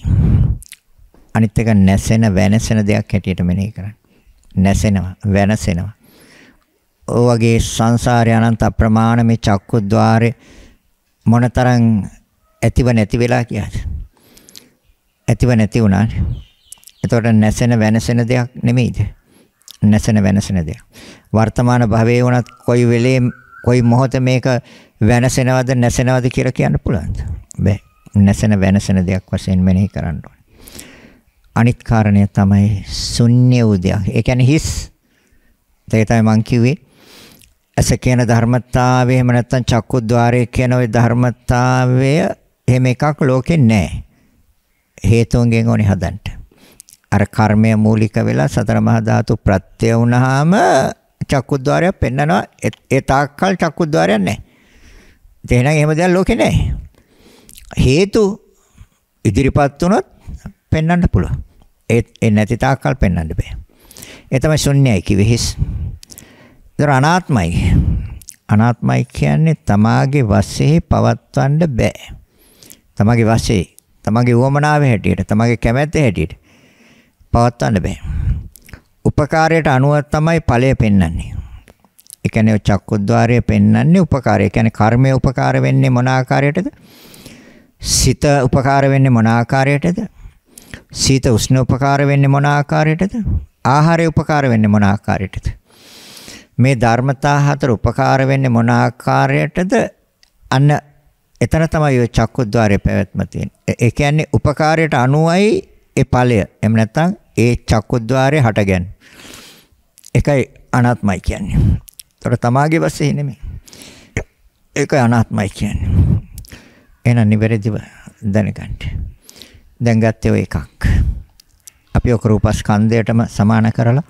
අනිත් එක නැසෙන වෙනසෙන දෙයක් හැටියට මෙනෙහි කරන්න. නැසෙනවා, වෙනසෙනවා. ඔවගේ සංසාරේ අනන්ත අප්‍රමාණ මේ චක්කුද්්වාරේ මොනතරම් ඇතිව නැති වෙලා කියලාද? ඇතිව නැති වුණානේ. එතකොට නැසෙන වෙනසෙන දෙයක් නෙමෙයිද? නැසෙන වෙනසෙන දෙයක්. වර්තමාන භවයේ වුණත් කොයි වෙලේ කොයි මොහොත මේක වෙනසෙනවද නැසෙනවද කියලා කියන්න පුළුවන්ද? බෑ. නැසෙන වෙනසෙන දෙයක් වශයෙන් මෙනෙහි කරන්න ඕනේ. අනිත් කාරණය තමයි ශුන්‍ය උදයක්. ඒ කියන්නේ හිස්. ඒක තමයි මම කිව්වේ. ඇස කියන ධර්මතාවය එහෙම නැත්නම් චක්කුද්්වාරය කියන ওই ධර්මතාවය එහෙම එකක් ලෝකේ නැහැ. හේතුන්ගෙන් ඕනේ හදන්න. අර කර්මය මූලික වෙලා සතර මහා ධාතු ප්‍රත්‍ය වුණාම චක්කුද්්වාරය පෙන්නනවා ඒ තාක්කල් චක්කුද්්වාරයක් නැහැ. එහෙනම් එහෙම දෙයක් ලෝකේ නැහැ. හේතු ඉදිරිපත් වුණොත් පෙන්වන්න පුළුවන්. ඒ නැති තාක්කල් පෙන්වන්න බෑ. ඒ තමයි ශුන්‍යයි කිව්වේ හිස්. ඒතර අනාත්මයි. අනාත්මයි කියන්නේ තමාගේ වශයේ පවත්වන්න බෑ. තමාගේ වශයේ, තමාගේ උවමනාවේ හැටියට, තමාගේ කැමැත්ත හැටියට. පවත්වන්න බෑ. උපකාරයට අනුව තමයි ඵලය පෙන්වන්නේ. ඒ කියන්නේ චක්කුද්්වාරය පෙන්වන්නේ උපකාරය. ඒ කියන්නේ කර්මය උපකාර වෙන්නේ මොන ආකාරයටද? සිත උපකාර වෙන්නේ මොන ආකාරයටද? සීත උෂ්ණ උපකාර වෙන්නේ මොන ආකාරයටද? ආහාරය උපකාර වෙන්නේ මොන ආකාරයටද? මේ ධර්මතා හතර උපකාර වෙන්නේ මොන ආකාරයටද? අන්න එතන තමයි ඔය චක්කුද්්වාරයේ පැවැත්ම තියෙන්නේ. ඒ කියන්නේ උපකාරයට අනුවයි ඒ ඵලය. එහෙම නැත්නම් ඒ චක්කුද්්වාරය හටගන්න. එකයි අනාත්මයි කියන්නේ. ඒතර තමාගේ වශයෙන් නෙමෙයි. ඒකයි අනාත්මයි කියන්නේ. එහෙනම් නිවැරදිව දැනගන්න. දැන් ගත්තේ ඔය එකක්. අපි ඔක රූපස්කන්ධයටම සමාන කරලා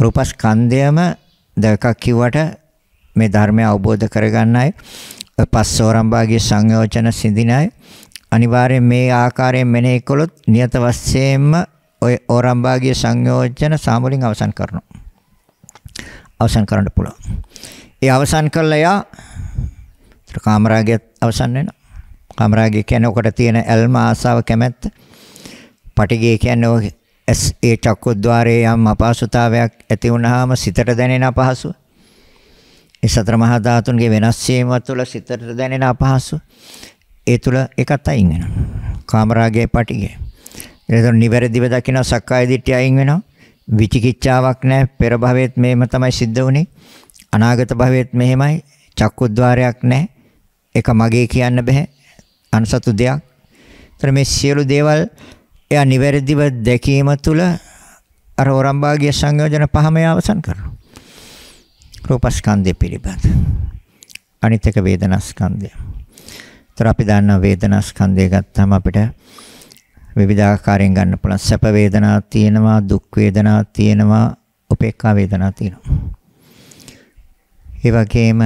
රූපස්කන්ධයම දෙකක් කිව්වට මේ ධර්මය අවබෝධ කරගන්න අය පස්සෝරම්භාගයේ සංයෝජන සිඳින අය අනිවාර්යෙන් මේ ආකාරයෙන් මෙනෙහි කළොත් නියත වශයෙන්ම ඔය ඕරම් භාගයේ සංයෝජන සාමුලින් අවසන් කරනවා. අවසන් කරන්න පුළුවන්. ඒ අවසන් කළා යා කාමරාගය අවසන් වෙනවා. කාමරාගය කියන්නේ ඔකට තියෙන ඇල්ම ආසාව කැමැත්ත. පටිගය කියන්නේ ඔය ඒ චක්කුද්්වාරයේ යම් අපහසුතාවයක් ඇති වුනහම සිතට දැනෙන අපහසුව. ඒ සතර මහා ධාතුන්ගේ වෙනස් වීම තුළ සිතට දැනෙන අපහසුව. ඒ තුළ එකත් අයින් වෙනවා. කාමරාගයේ පටිගය. එතකොට නිවැරදිව දකින සක්කාය දිට්ඨිය අයින් වෙනවා. විචිකිච්ඡාවක් නැහැ. පෙර භවෙත් මේම තමයි සිද්ධ වුනේ. අනාගත භවෙත් මෙහෙමයි. චක්කුද්්වාරයක් නැහැ. ඒක මගේ කියන්න බෑ. අන්සතු දෙයක්. ඒතර මේ සියලු දේවල් එයා නිවැරදිව දැකීම තුළ අර ඕරම්භාගිය සංයෝජන පහම අවසන් කරනවා. රූපස්කන්ධය පිළිබඳ. අනිත් එක වේදනාස්කන්ධය. ඒතර අපි දන්නා වේදනාස්කන්ධය ගත්තාම අපිට විවිධාකාරයෙන් ගන්න පුළුවන්. සැප වේදනා තියෙනවා, දුක් වේදනා තියෙනවා, උපේක්ඛා වේදනා තියෙනවා. ඒ වගේම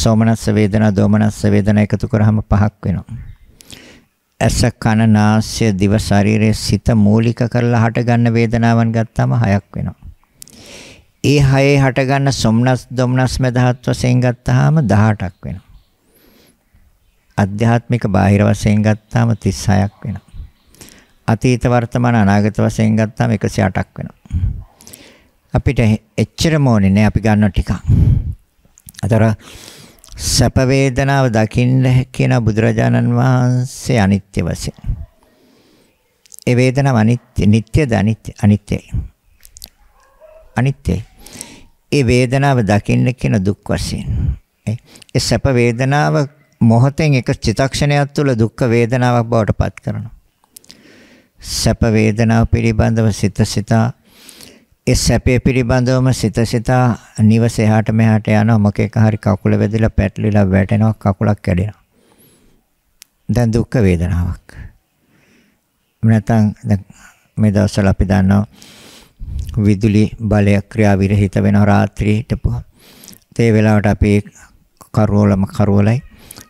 සෝමනස්ස වේදනා, දෝමනස්ස වේදනා එකතු කරාම පහක් වෙනවා. ඇස කන නාසය දිව ශරීරයේ සිත මූලික කරලා හට ගන්න වේදනාවන් ගත්තාම හයක් වෙනවා. ඒ හයේ හට ගන්න සොම්නස් දොම්නස් මදහත් වශයෙන් ගත්තාම 18ක් වෙනවා. අධ්‍යාත්මික බාහිර වශයෙන් ගත්තාම 36ක් වෙනවා. අතීත වර්තමාන අනාගත වශයෙන් ගත්තාම 108ක් වෙනවා. අපිට එච්චරම ඕනේ නෑ අපි ගන්න ටිකක්. අතර සැප වේදනාව දකින්න කියන බුදුරජාණන් වහන්සේ අනිත්‍ය වශයෙන්. ඒ වේදනාව අනිත්‍ය, නිට්ටයද අනිත්‍ය, අනිත්‍යයි. අනිත්‍යයි. ඒ වේදනාව දකින්න කියන දුක් වශයෙන්. ඒ සැප වේදනාව මොහොතෙන් එක චිතක්ෂණයක් තුළ දුක් වේදනාවක් බවට පත් කරනවා. සැප වේදනාව පිළිබඳව සිත සිතා ඒ සැපේ පිළිබඳවම සිත සිතා නිවස එහාට මෙහාට යනවා මොකෙක හරි කකුල වැදිලා පැටලිලා වැටෙනවා කකුලක් කැඩෙනවා දැන් දුක් වේදනාවක් නැත්නම් දැන් මේ දවස්වල අපි දන්නවා විදුලි බලය ක්‍රියා විරහිත වෙනවා රාත්‍රියට ඒ වෙලාවට අපි කරවලම කරවලයි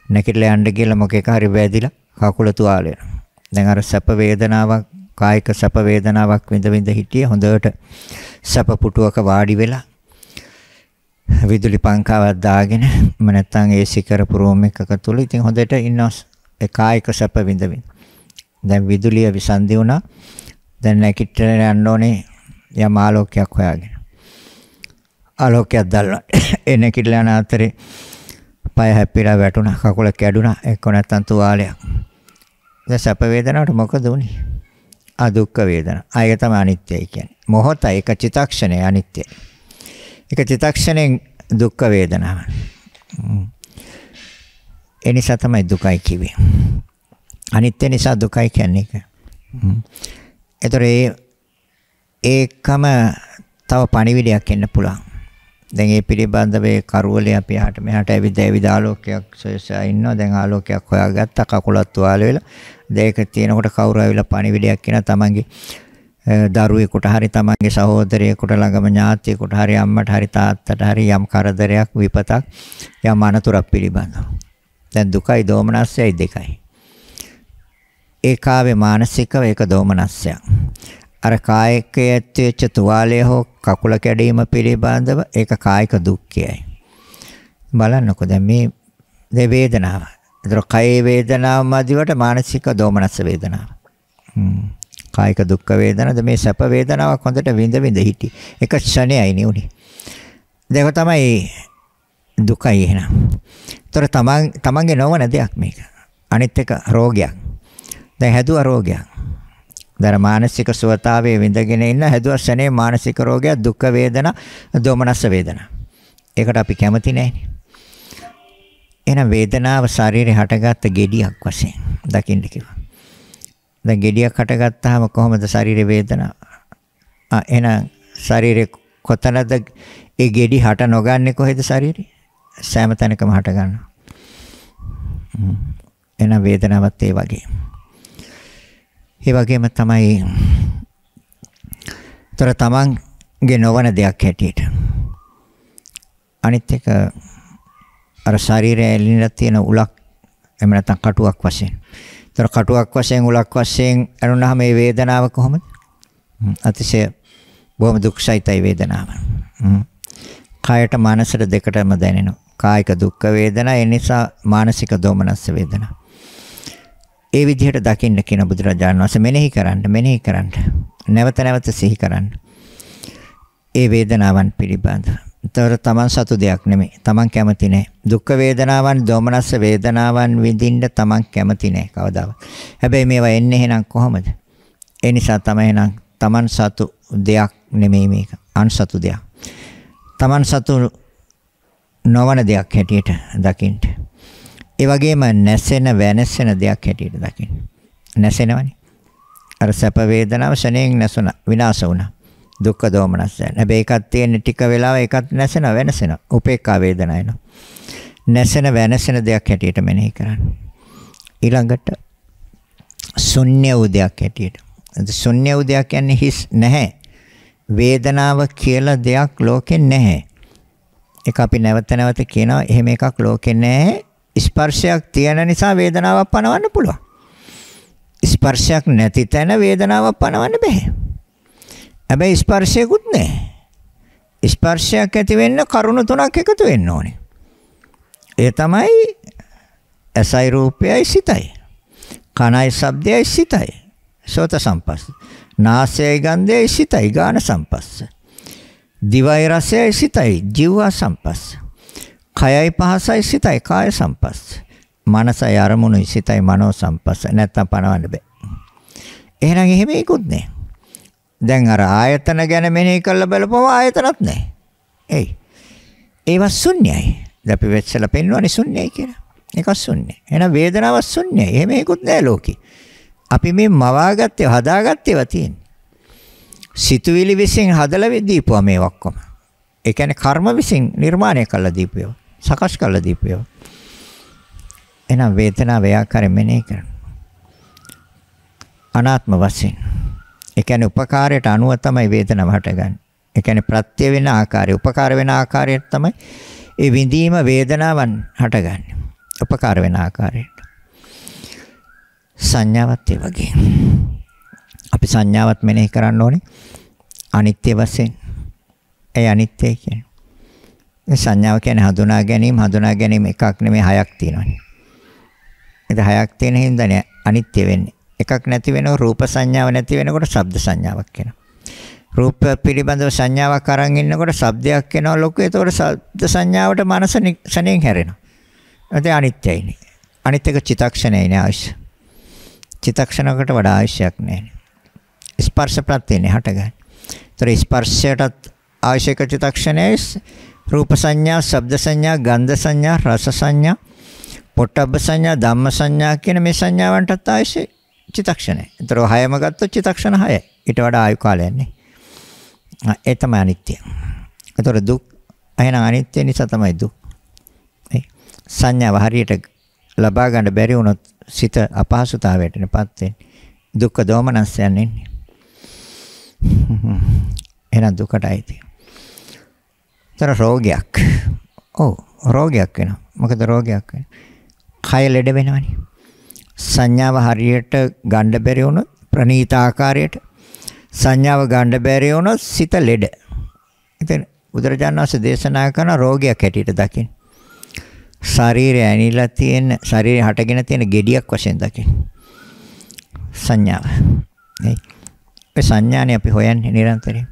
නැකිටලා යන්න කියලා මොකෙක හරි වැදිලා කකුල තුවාල වෙනවා දැන් අර සැප වේදනාවක් කායික සැප වේදනාවක් විඳ විඳ හිටියේ හොඳට සැප පුටුවක වාඩි වෙලා විදුලි පංකාවක් දාගෙන මම නැත්තම් AC කරපු රූම් එකක තුල ඉතින් හොඳට ඉන්නවා ඒ කායික සැප විඳමින්. දැන් විදුලිය විසන්දි වුණා. දැන් නැගිටලා යන්න ඕනේ යම් ආලෝකයක් හොයාගෙන. ආලෝකයක් දැල්ලා ඒ නැගිටලා යන අතරේ පය හැපිලා වැටුණා කකුල කැඩුනා එක්ක නැත්තම් තුවාලයක්. දැන් සැප වේදනාවට මොකද උනේ? ආ දුක්ඛ වේදනා. ආය තමයි අනිත්‍යයි කියන්නේ. මොහොත ඒක චිතක්ෂණය අනිත්‍යයි. ඒක චිතක්ෂණයෙන් දුක්ඛ වේදනාව. ඒ නිසා තමයි දුකයි කිව්වේ. අනිත්‍ය නිසා දුකයි කියන්නේ ඒක. ඒතර ඒ ඒකම තව පණිවිඩයක් එන්න පුළුවන්. දැන් ඒ පිළිබඳව මේ කරවලේ අපි ආට මෙහාට ඇවිද ඇවිද ආලෝකයක් සොයසා ඉන්නවා. දැන් ආලෝකයක් හොයාගත්තා කකුලත් තුවාල වෙලා. දෙයක තියෙනකොට කවුරු ආවිලා පණිවිඩයක් කියන තමන්ගේ දරුවෙකුට හරි තමන්ගේ සහෝදරයෙකුට ළඟම ඥාතියෙකුට හරි අම්මට හරි තාත්තට හරි යම් කරදරයක් විපතක් යම් අනතුරක් පිළිබඳව. දැන් දුකයි දෝමනස්සයයි දෙකයි. ඒකාවේ මානසිකව ඒක දෝමනස්සයක්. අර කායික ඇත්වෙච්ච තුවාලය හෝ කකුල කැඩීම පිළිබඳව ඒක කායික දුක්ඛයයි. බලන්නකෝ දැන් මේ දේ වේදනාවක්. එතකොට කයේ වේදනාව මදිවට මානසික දෝමනස් වේදනාව. හ්ම්. කායික දුක් වේදනාවද මේ සැප වේදනාවක් හොඳට විඳ විඳ හිටි. එක ක්ෂණයයි නේ දෙක තමයි දුකයි එහෙනම්. ඒතර තමන් තමන්ගේ නොවන දෙයක් මේක. අනිත් එක රෝගයක්. දැන් හැදුවා රෝගයක්. දර මානසික සුවතාවේ විඳගෙන ඉන්න හැදුවා ශනේ මානසික රෝගයක් දුක් වේදනා දෝමනස් වේදනා. ඒකට අපි කැමති නැහැ. එහෙනම් වේදනාව ශරීරේ හටගත්ත gediyak වශයෙන් දකින්න කිව්වා. දැන් gediyak හටගත්තාම කොහොමද ශරීරේ වේදනාව? ආ එහෙනම් ශරීරේ කොතනද ඒ gedi හට නොගන්නේ කොහෙද ශරීරේ? සෑම තැනකම හට ගන්නවා. එහෙනම් වේදනාවත් ඒ වගේ. ඒ වගේම තමයි තොර තමන්ගේ නොවන දෙයක් හැටියට අනිත් එක අර ශරීරය ඇලිලා තියෙන උලක් එහෙම නැත්නම් කටුවක් වශයෙන්. ඒතර කටුවක් වශයෙන් උලක් වශයෙන් අරුණාම මේ වේදනාව කොහොමද? අතිශය බොහොම දුක්සහිතයි වේදනාව. කායට මනසට දෙකටම දැනෙනවා. කායික දුක් වේදනා ඒ නිසා මානසික දෝමනස්ස වේදනා. ඒ විදිහට දකින්න කියන බුදුරජාණන් වහන්සේ මෙනෙහි කරන්න මෙනෙහි කරන්න නැවත නැවත සිහි කරන්න. ඒ වේදනාවන් පිළිබඳව ඒතර තමන් සතු දෙයක් නෙමෙයි. තමන් කැමති නැහැ. දුක් වේදනාවන්, දොමනස්ස වේදනාවන් විඳින්න තමන් කැමති නැහැ කවදාවත්. හැබැයි මේවා එන්නේ එහෙනම් කොහොමද? ඒ නිසා තමයි එහෙනම් තමන් සතු දෙයක් නෙමෙයි මේක. අන්සතු දෙයක්. තමන් සතු නොවන දෙයක් හැටියට දකින්න. ඒ වගේම නැසෙන වෙනසෙන දෙයක් හැටියට දකින්න. නැසෙනවනේ. අර සැප වේදනාව ශනේන් නැසුණා, විනාශ වුණා. දුක්ඛ දෝමනස්සයන්. හැබැයි එකක් තියෙන ටික වෙලාව එකක් නැසෙන වෙනසෙන. උපේක්ඛා වේදනා එනවා. නැසෙන වෙනසෙන දෙයක් හැටියට මෙනෙහි කරන්න. ඊළඟට ශුන්‍ය උදයක් හැටියට. ශුන්‍ය උදයක් කියන්නේ හිස් නැහැ. වේදනාව කියලා දෙයක් ලෝකේ නැහැ. ඒක අපි නැවත නැවත කියනවා එහෙම එකක් ලෝකේ නැහැ. ස්පර්ශයක් තියෙන නිසා වේදනාවක් පනවන්න පුළුවන්. ස්පර්ශයක් නැති තැන වේදනාවක් පනවන්න බෑ. හැබැයි ස්පර්ශයකුත් නැහැ. ස්පර්ශයක් ඇති වෙන්න කරුණු තුනක් එකතු වෙන්න ඕනේ. ඒ තමයි ඇසයි රූපයයි සිතයි. කනයි ශබ්දයයි සිතයි. සෝත සම්පස්ස. නාසයයි ගන්ධයයි සිතයි ගාන සම්පස්ස. දිවයි රසයයි සිතයි ජීවා සම්පස්ස. කයයි පහසයි සිතයි කාය සම්පස්ස. මනසයි අරමුණුයි සිතයි මනෝ සම්පස්ස. නැත්තම් පණවන්න බෑ. එහෙනම් එහෙම ඉක්ුත් නෑ. දැන් අර ආයතන ගැන මෙනෙහි කරලා බලපුවම ආයතනත් නැහැ. එයි. ඒවා ශුන්‍යයි. දැන් අපි වෙච්චලා පෙන්වන්නේ ශුන්‍යයි කියලා. ඒක ශුන්‍යයි. එහෙනම් වේදනාව ශුන්‍යයි. එහෙම ඒකුත් නැහැ ලෝකේ. අපි මේ මවාගත්තේ හදාගත්තේවා තියෙන්නේ. සිතුවිලි විසින් හදලා දීපුවා මේ ඔක්කොම. ඒ කියන්නේ කර්ම විසින් නිර්මාණය කළා දීපුවා. සකස් කළා දීපුවා. එහෙනම් වේදනාව ව්‍යාකරෙ මෙනෙහි කරනවා. අනාත්ම වශයෙන් ඒ කියන්නේ උපකාරයට අනුව තමයි වේදනාව හටගන්නේ. ඒ කියන්නේ ප්‍රත්‍ය වෙන ආකාරය, උපකාර වෙන ආකාරයට තමයි ඒ විඳීම වේදනාවන් හටගන්නේ. උපකාර වෙන ආකාරයට. සංඥාවත් ඒ වගේ. අපි සංඥාවත් මෙනෙහි කරන්න ඕනේ. අනිත්‍ය වශයෙන්. ඒ අනිත්‍යයි කියන්නේ. සංඥාව කියන්නේ හඳුනා ගැනීම, හඳුනා ගැනීම එකක් නෙමෙයි හයක් තියෙනවානේ. ඒක හයක් තියෙන හින්දානේ අනිත්‍ය වෙන්නේ. එකක් නැති වෙනව රූප සංඥාව නැති වෙනකොට ශබ්ද සංඥාවක් එනවා. රූප පිළිබඳව සංඥාවක් අරන් ඉන්නකොට ශබ්දයක් එනවා ලොකු. ඒතකොට ශබ්ද සංඥාවට මනස ශණයෙන් හැරෙනවා. ඒත් අනිත්‍යයිනේ. අනිත් එක චිතක්ෂණයනේ ආයශ. චිතක්ෂණකට වඩා ආයශයක් නැහැ. ස්පර්ශ ප්‍රත්‍යනේ හටගන්නේ. ඒතර ස්පර්ශයටත් ආයශයක චිතක්ෂණයේ රූප සංඥා, ශබ්ද සංඥා, ගන්ධ සංඥා, රස සංඥා, පොට්ටබ්බ සංඥා, ධම්ම සංඥා කියන මේ සංඥාවන්ටත් ආයශේ චිතක්ෂණය. ඒතර හයම ගත්තොත් චිතක්ෂණ හයයි. ඊට වඩා ආයු කාලයන්නේ. ඒ තමයි අනිත්‍ය. ඒතර දුක් එහෙනම් අනිත්‍ය නිසා තමයි දුක්. සංඥාව හරියට ලබා ගන්න බැරි වුණොත් සිත අපහසුතාවයටපත් වෙන්නේ. දුක්ඛ දෝමනස්යන් එන්නේ. එහෙනම් දුකටයි තියෙන්නේ. ඒතර රෝගයක්. ඔව් රෝගයක් වෙනවා. මොකද රෝගයක් වෙනවා. කය ලෙඩ වෙනවනේ. සංඥාව හරියට ගන්න බැරි වුණොත් ප්‍රනීත ආකාරයට සංඥාව ගන්න බැරි වුණොත් සිත ලෙඩ. ඉතින් බුදුරජාණන් වහන්සේ දේශනා කරන රෝගයක් හැටියට දකින්න. ශරීරය ඇනිලා තියෙන ශරීරය හටගෙන තියෙන gediyak වශයෙන් දකින්න. සංඥාව. නේ. ඒ සංඥානේ අපි හොයන්නේ නිරන්තරයෙන්.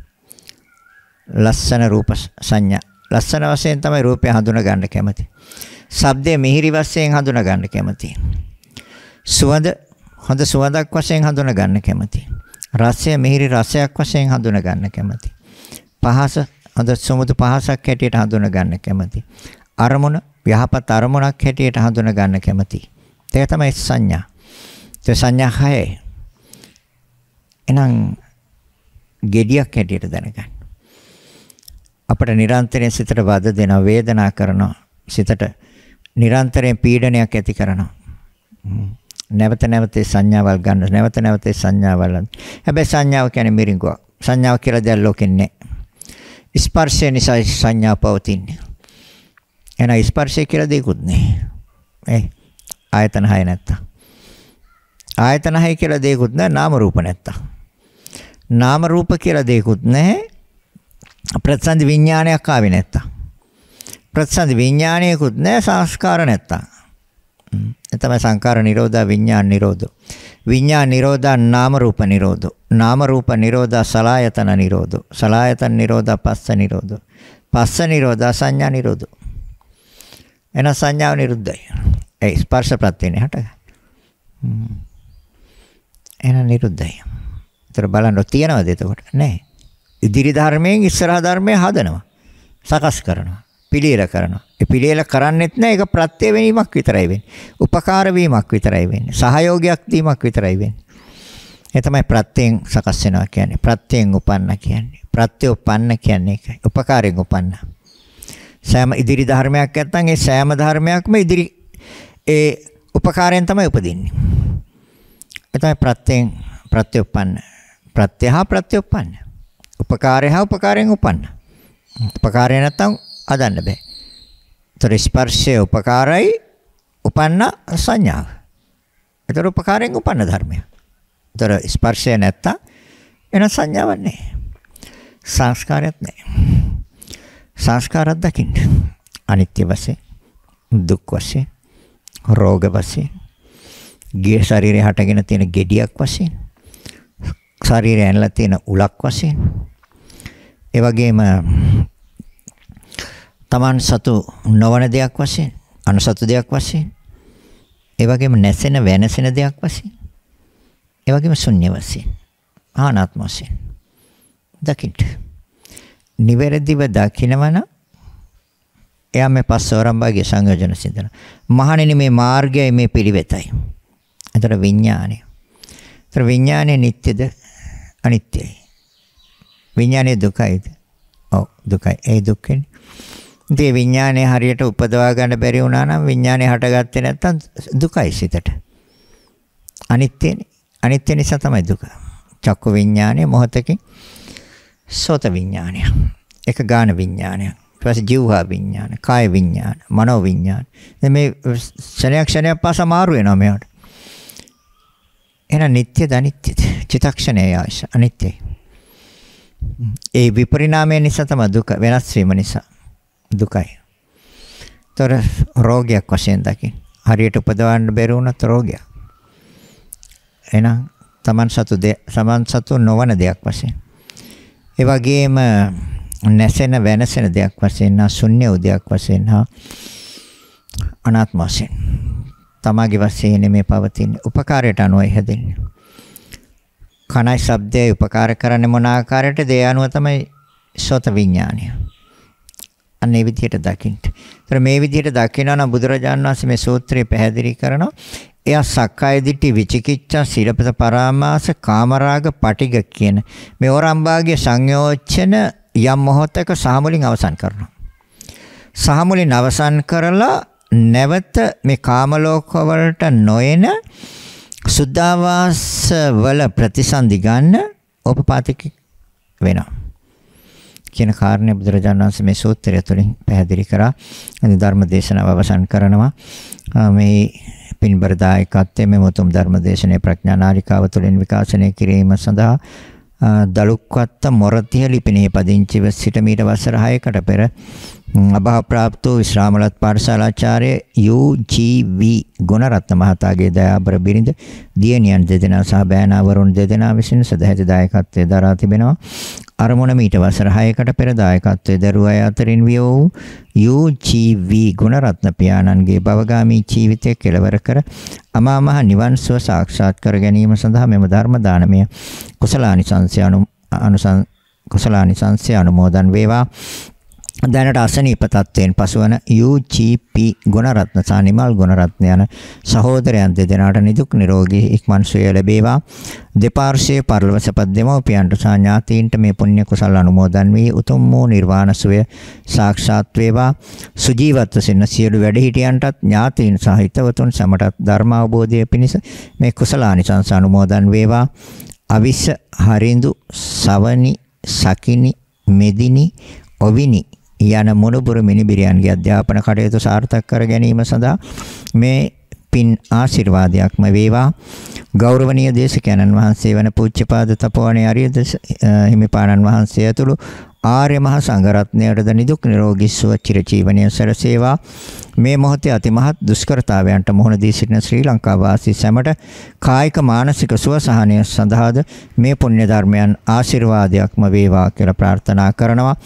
ලස්සන රූප සංඥා. ලස්සන වශයෙන් තමයි රූපය හඳුනා ගන්න කැමති. ශබ්දය මිහිරි වශයෙන් හඳුනා ගන්න කැමතියි. සුවඳ හොඳ සුවඳක් වශයෙන් හඳුනා ගන්න කැමති. රසය මිහිරි රසයක් වශයෙන් හඳුනා ගන්න කැමති. පහස හොඳ සුමුදු පහසක් හැටියට හඳුනා ගන්න කැමති. අරමුණ යහපත් අරමුණක් හැටියට හඳුනා ගන්න කැමති. ඒක තමයි සංඥා. ඒ සංඥා හයයි. එහෙනම් gediyak හැටියට දැනගන්න. අපට නිරන්තරයෙන් සිතට වද දෙන වේදනා කරනවා. සිතට නිරන්තරයෙන් පීඩනයක් ඇති කරනවා. නැවත නැවතේ සංඥාවල් ගන්න නැවත නැවතේ සංඥාවල් හැබැයි සංඥාව කියන්නේ මිරිඟුවක් සංඥාව කියලා දැන් ලෝකෙ නැහැ ස්පර්ශය නිසා සංඥා පවතින්නේ එන ස්පර්ශය කියලා දෙයක්වත් නැහැ ඒ ආයතන හය නැත්තා ආයතන හය කියලා දෙයක්වත් නැහැ නාම රූප නැත්තා නාම රූප කියලා දෙයක්වත් නැහැ ප්‍රත්‍යසන්ද විඥානයක් ආවේ නැත්තා ප්‍රත්‍යසන්ද විඥානයකුත් නැහැ සංස්කාර නැත්තා ඒ තමයි සංකාර නිරෝධා විඥාන නිරෝධෝ. විඥාන නිරෝධා නාම රූප නිරෝධෝ. නාම රූප නිරෝධා සලායතන නිරෝධෝ. සලායතන නිරෝධා පස්ස නිරෝධෝ. පස්ස නිරෝධා සංඥා නිරෝධෝ. එන සංඥාව නිරුද්ධයි. ඒ ස්පර්ශ ප්‍රත්‍යනේ හට. එන නිරුද්ධයි. ඒතර බලන්න තියනවද එතකොට? නැහැ. ඉදිරි ධර්මයෙන් ඉස්සරහ ධර්මය හදනවා. සකස් කරනවා. පිළියෙල කරනවා. ඒ පිළියෙල කරන්නෙත් නෑ ඒක ප්‍රත්‍ය වෙනීමක් විතරයි වෙන්නේ. උපකාර වීමක් විතරයි වෙන්නේ. සහයෝගයක් දීමක් විතරයි වෙන්නේ. ඒ තමයි ප්‍රත්‍යයෙන් සකස් වෙනවා කියන්නේ. ප්‍රත්‍යයෙන් උපන්න කියන්නේ. ප්‍රත්‍ය උපන්න කියන්නේ ඒකයි. උපකාරයෙන් උපන්න. සෑම ඉදිරි ධර්මයක් නැත්නම් ඒ සෑම ධර්මයක්ම ඉදිරි ඒ උපකාරයෙන් තමයි උපදින්නේ. ඒ තමයි ප්‍රත්‍යයෙන් ප්‍රත්‍ය උපන්න. ප්‍රත්‍යහ ප්‍රත්‍ය උපන්න. උපකාරය හා උපකාරයෙන් උපන්න. උපකාරය නැත්නම් අදන්න බෑ. ඒතර ස්පර්ශයේ උපකාරයි උපන්න සංඥාව. ඒතර උපකාරයෙන් උපන්න ධර්මය. ඒතර ස්පර්ශය නැත්තම් එන සංඥාවක් නැහැ. සංස්කාරයක් නැහැ. සංස්කාරයක් දකින්න. අනිත්‍ය වශයෙන්, දුක් වශයෙන්, රෝග වශයෙන්, ගේ ශරීරය හටගෙන තියෙන gediyak වශයෙන්, ශරීරය ඇනලා තියෙන උලක් වශයෙන්, ඒ වගේම Taman සතු නොවන දෙයක් වශයෙන්, අනුසතු දෙයක් වශයෙන්, ඒ වගේම නැසෙන වෙනසෙන දෙයක් වශයෙන්, ඒ වගේම ශුන්‍ය වශයෙන්, ආනාත්ම වශයෙන් දකින්න. නිවැරදිව දකිනවනම් එයා මේ පස්වරම්භාගේ සංයෝජන සිදෙන. මහණෙනි මේ මාර්ගයයි මේ පිළිවෙතයි. එතන විඥානය. එතන විඥානය නිට්ටයද අනිත්‍යයි. විඥානයේ දුකයිද? ඔව් දුකයි. ඒ දුකෙන් ඉතින් විඥානය හරියට උපදවා ගන්න බැරි වුණා නම් විඥානය හටගත්තේ නැත්තම් දුකයි සිතට. අනිත්‍යනේ. අනිත්‍ය නිසා තමයි දුක. චක්කු විඥානය මොහතකින් සෝත විඥානය. ඒක ගාන විඥානය. ඊට පස්සේ ජීවහා විඥාන, කාය විඥාන, මනෝ විඥාන. දැන් මේ ක්ෂණයක් ක්ෂණයක් පාස මාරු වෙනවා මේවට. එහෙනම් නিত্যද අනිත්‍යද? චිතක්ෂණය ආශ අනිත්‍යයි. ඒ විපරිණාමය නිසා තමයි දුක වෙනස් වීම නිසා. දුකයි. තොර රෝගයක් වශයෙන් දකින්න. හරියට උපදවන්න බැරි වුණත් රෝගයක්. එහෙනම් Taman සතු සමන් සතු නොවන දෙයක් වශයෙන්. ඒ වගේම නැසෙන වෙනසෙන දෙයක් වශයෙන් හා ශුන්‍ය උදයක් වශයෙන් හා අනාත්ම වශයෙන්. තමාගේ වශයෙන් මේ පවතින උපකාරයට අනුවයි හැදෙන්නේ. කනයි ශබ්දයේ උපකාර කරන්නේ මොන ආකාරයටද? ඒ අනුව තමයි සෝත විඥානය. අනේ විදිහට දකින්න. ඒතර මේ විදිහට දකිනවා නම් බුදුරජාණන් වහන්සේ මේ සූත්‍රය පැහැදිලි කරනවා. එයා සක්කාය දිට්ඨි විචිකිච්ඡා සීලපත පරාමාස කාමරාග පටිග කියන මේ ඕරම්භාගයේ සංයෝජන යම් මොහොතක සාමුලින් අවසන් කරනවා. සාමුලින් අවසන් කරලා නැවත මේ කාම ලෝකවලට නොයන සුද්ධාවාස වල ප්‍රතිසන්දි ගන්න උපපාතික වෙනවා. කියන කාරණය බුදුරජාණන් වහන්සේ මේ සූත්‍රය තුළින් පැහැදිලි කරා. ධර්ම දේශනාව අවසන් කරනවා. මේ පින්බර දායකත්වයේ මේ මුතුම් ධර්ම දේශනේ ප්‍රඥානාලිකාව තුළින් විකාශනය කිරීම සඳහා දලුක්වත්ත මොරතිය ලිපිනේ පදිංචිව සිට මීට වසර 6කට පෙර අභා ප්‍රාප්ත වූ විශ්‍රාමලත් පාඨශාලාචාර්ය UGV ගුණරත්න මහතාගේ දයාබර බිරිඳ දියණියන් දෙදෙනා සහ බෑනා වරුන් දෙදෙනා විසින් සදැහැති දායකත්වයේ දරා තිබෙනවා. අරමුණ මීට වසර 6කට පෙර දායකත්වයේ දරුව අය අතරින් විය වූ UGV ගුණරත්න පියාණන්ගේ භවගාමී ජීවිතය කෙලවර කර අමා මහ නිවන් සුව සාක්ෂාත් කර ගැනීම සඳහා මෙම ධර්ම දානමය කුසලානිසංසය අනු අනුසං කුසලානිසංසය අනුමෝදන් වේවා දැනට අසනීප තත්වයෙන් පසුවන UGP ගුණරත්න සහ නිමල් ගුණරත්න යන සහෝදරයන් දෙදෙනාට නිදුක් නිරෝගී ඉක්මන් සුවය ලැබේවා දෙපාර්ශ්වයේ පරලොව සැපත් දෙමව්පියන්ට සහ ඥාතීන්ට මේ පුණ්‍ය කුසල් අනුමෝදන් වී උතුම් වූ නිර්වාණ සුවය සාක්ෂාත් වේවා සුජීවත්ව සින්න සියලු වැඩිහිටියන්ටත් ඥාතීන් සහ හිතවතුන් සැමටත් ධර්ම අවබෝධය පිණිස මේ කුසලානිසංස අනුමෝදන් වේවා අවිස හරිඳු සවනි සකිනි මෙදිනි ඔවිනි යන මුණුබුරු මිනිබිරියන්ගේ අධ්‍යාපන කටයුතු සාර්ථක කර ගැනීම සඳහා මේ පින් ආශිර්වාදයක්ම වේවා ගෞරවනීය දේශකයන්න් වහන්සේ වන පූජ්‍යපාද තපෝවනේ ආර්යද හිමිපාණන් වහන්සේ ඇතුළු ආර්ය මහා සංඝරත්නයටද නිදුක් නිරෝගී සුව චිරජීවනය සැලසේවා මේ මොහොතේ අතිමහත් දුෂ්කරතාවයන්ට මුහුණ දී සිටින ශ්‍රී ලංකා වාසී සැමට කායික මානසික සුවසහනය සඳහාද මේ පුණ්‍ය ධර්මයන් ආශිර්වාදයක්ම වේවා කියලා ප්‍රාර්ථනා කරනවා.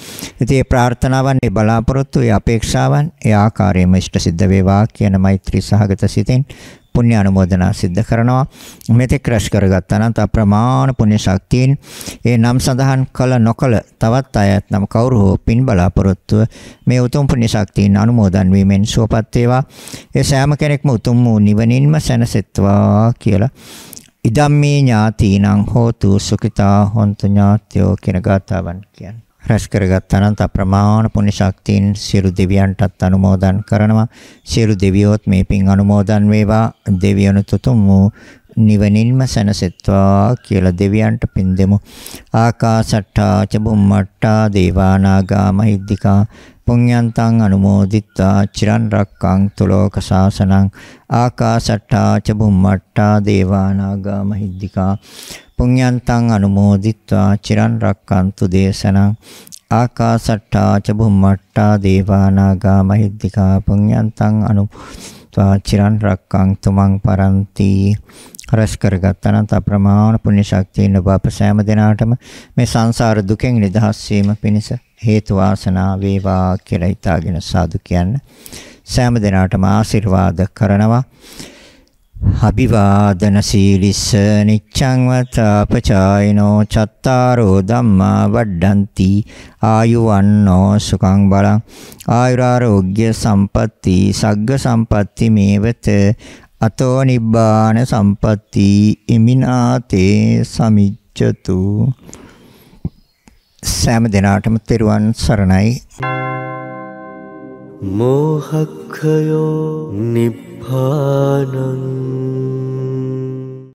ඉතින් මේ ප්‍රාර්ථනාවන් මේ බලාපොරොත්තු ඒ අපේක්ෂාවන් ඒ ආකාරයෙන්ම ඉෂ්ට සිද්ධ වේවා කියන මෛත්‍රී සහගත සිතින් පුණ්‍ය අනුමෝදනා සිද්ධ කරනවා. මෙතෙක් රැස් කරගත් අනන්ත අප්‍රමාණ පුණ්‍ය ශක්තියින් ඒ නම් සඳහන් කළ නොකළ තවත් අයත් නම් කවුරු හෝ පින් බලාපොරොත්තුව මේ උතුම් පුණ්‍ය ශක්තියින් අනුමෝදන් වීමෙන් සුවපත් වේවා. ඒ සෑම කෙනෙක්ම උතුම් වූ නිවනින්ම සැනසෙත්වා කියලා ඉදම්මේ ඥාතීනං හෝතු සුඛිතා හොන්තු ඥාත්‍යෝ කියන ගාතාවන් කියන්නේ රැස් කරගත් අනන්ත අප්‍රමාණ පුණ්‍ය ශක්තියින් සියලු දෙවියන්ටත් අනුමෝදන් කරනවා සියලු දෙවියොත් මේ පින් අනුමෝදන් වේවා දෙවියන් තුතුම් වූ නිවනින්ම සැනසෙත්වා කියලා දෙවියන්ට පින් දෙමු ආකාසට්ටා චබුම්මට්ටා දේවානාගා මහිද්దికා පුඤ්ඤන්තං අනුමෝදිත්වා චිරන් රක්කං තුලෝක සාසනං ආකාශට්ටා ච බුම්මට්ටා දේවානාගා මහිද්దికා පුඤ්ඤන්තං අනුමෝදිත්වා චිරන් රක්කන්තු දේශනං ආකාශට්ටා ච බුම්මට්ටා දේවානාගා මහිද්దికා පුඤ්ඤන්තං අනුමෝදිත්වා චිරන් රක්කං තුමන් පරන්ති රැස් කරගත්තා නම් අප්‍රමාණ පුණ්‍ය ශක්තිය ඉන්න බව අප සෑම දිනාටම මේ සංසාර දුකෙන් නිදහස් වීම පිණිස හේතු වාසනා වේවා කියලා හිතාගෙන සාදු කියන්න සෑම දිනාටම ආශිර්වාද කරනවා අභිවාදන සීලිස නිච්ඡං වතාපචායිනෝ චත්තාරෝ ධම්මා වඩ්ඩಂತಿ ආයු වන්නෝ සුඛං බලං ආයුරාෝග්‍ය සම්පatti සග්ග සම්පatti මේවත අතෝ නිබ්බාන සම්පatti ඉමිනාතේ සමිච්ඡතු සෑම දිනාටම තෙරුවන් සරණයි මෝහක්ඛයෝ නිබ්බානං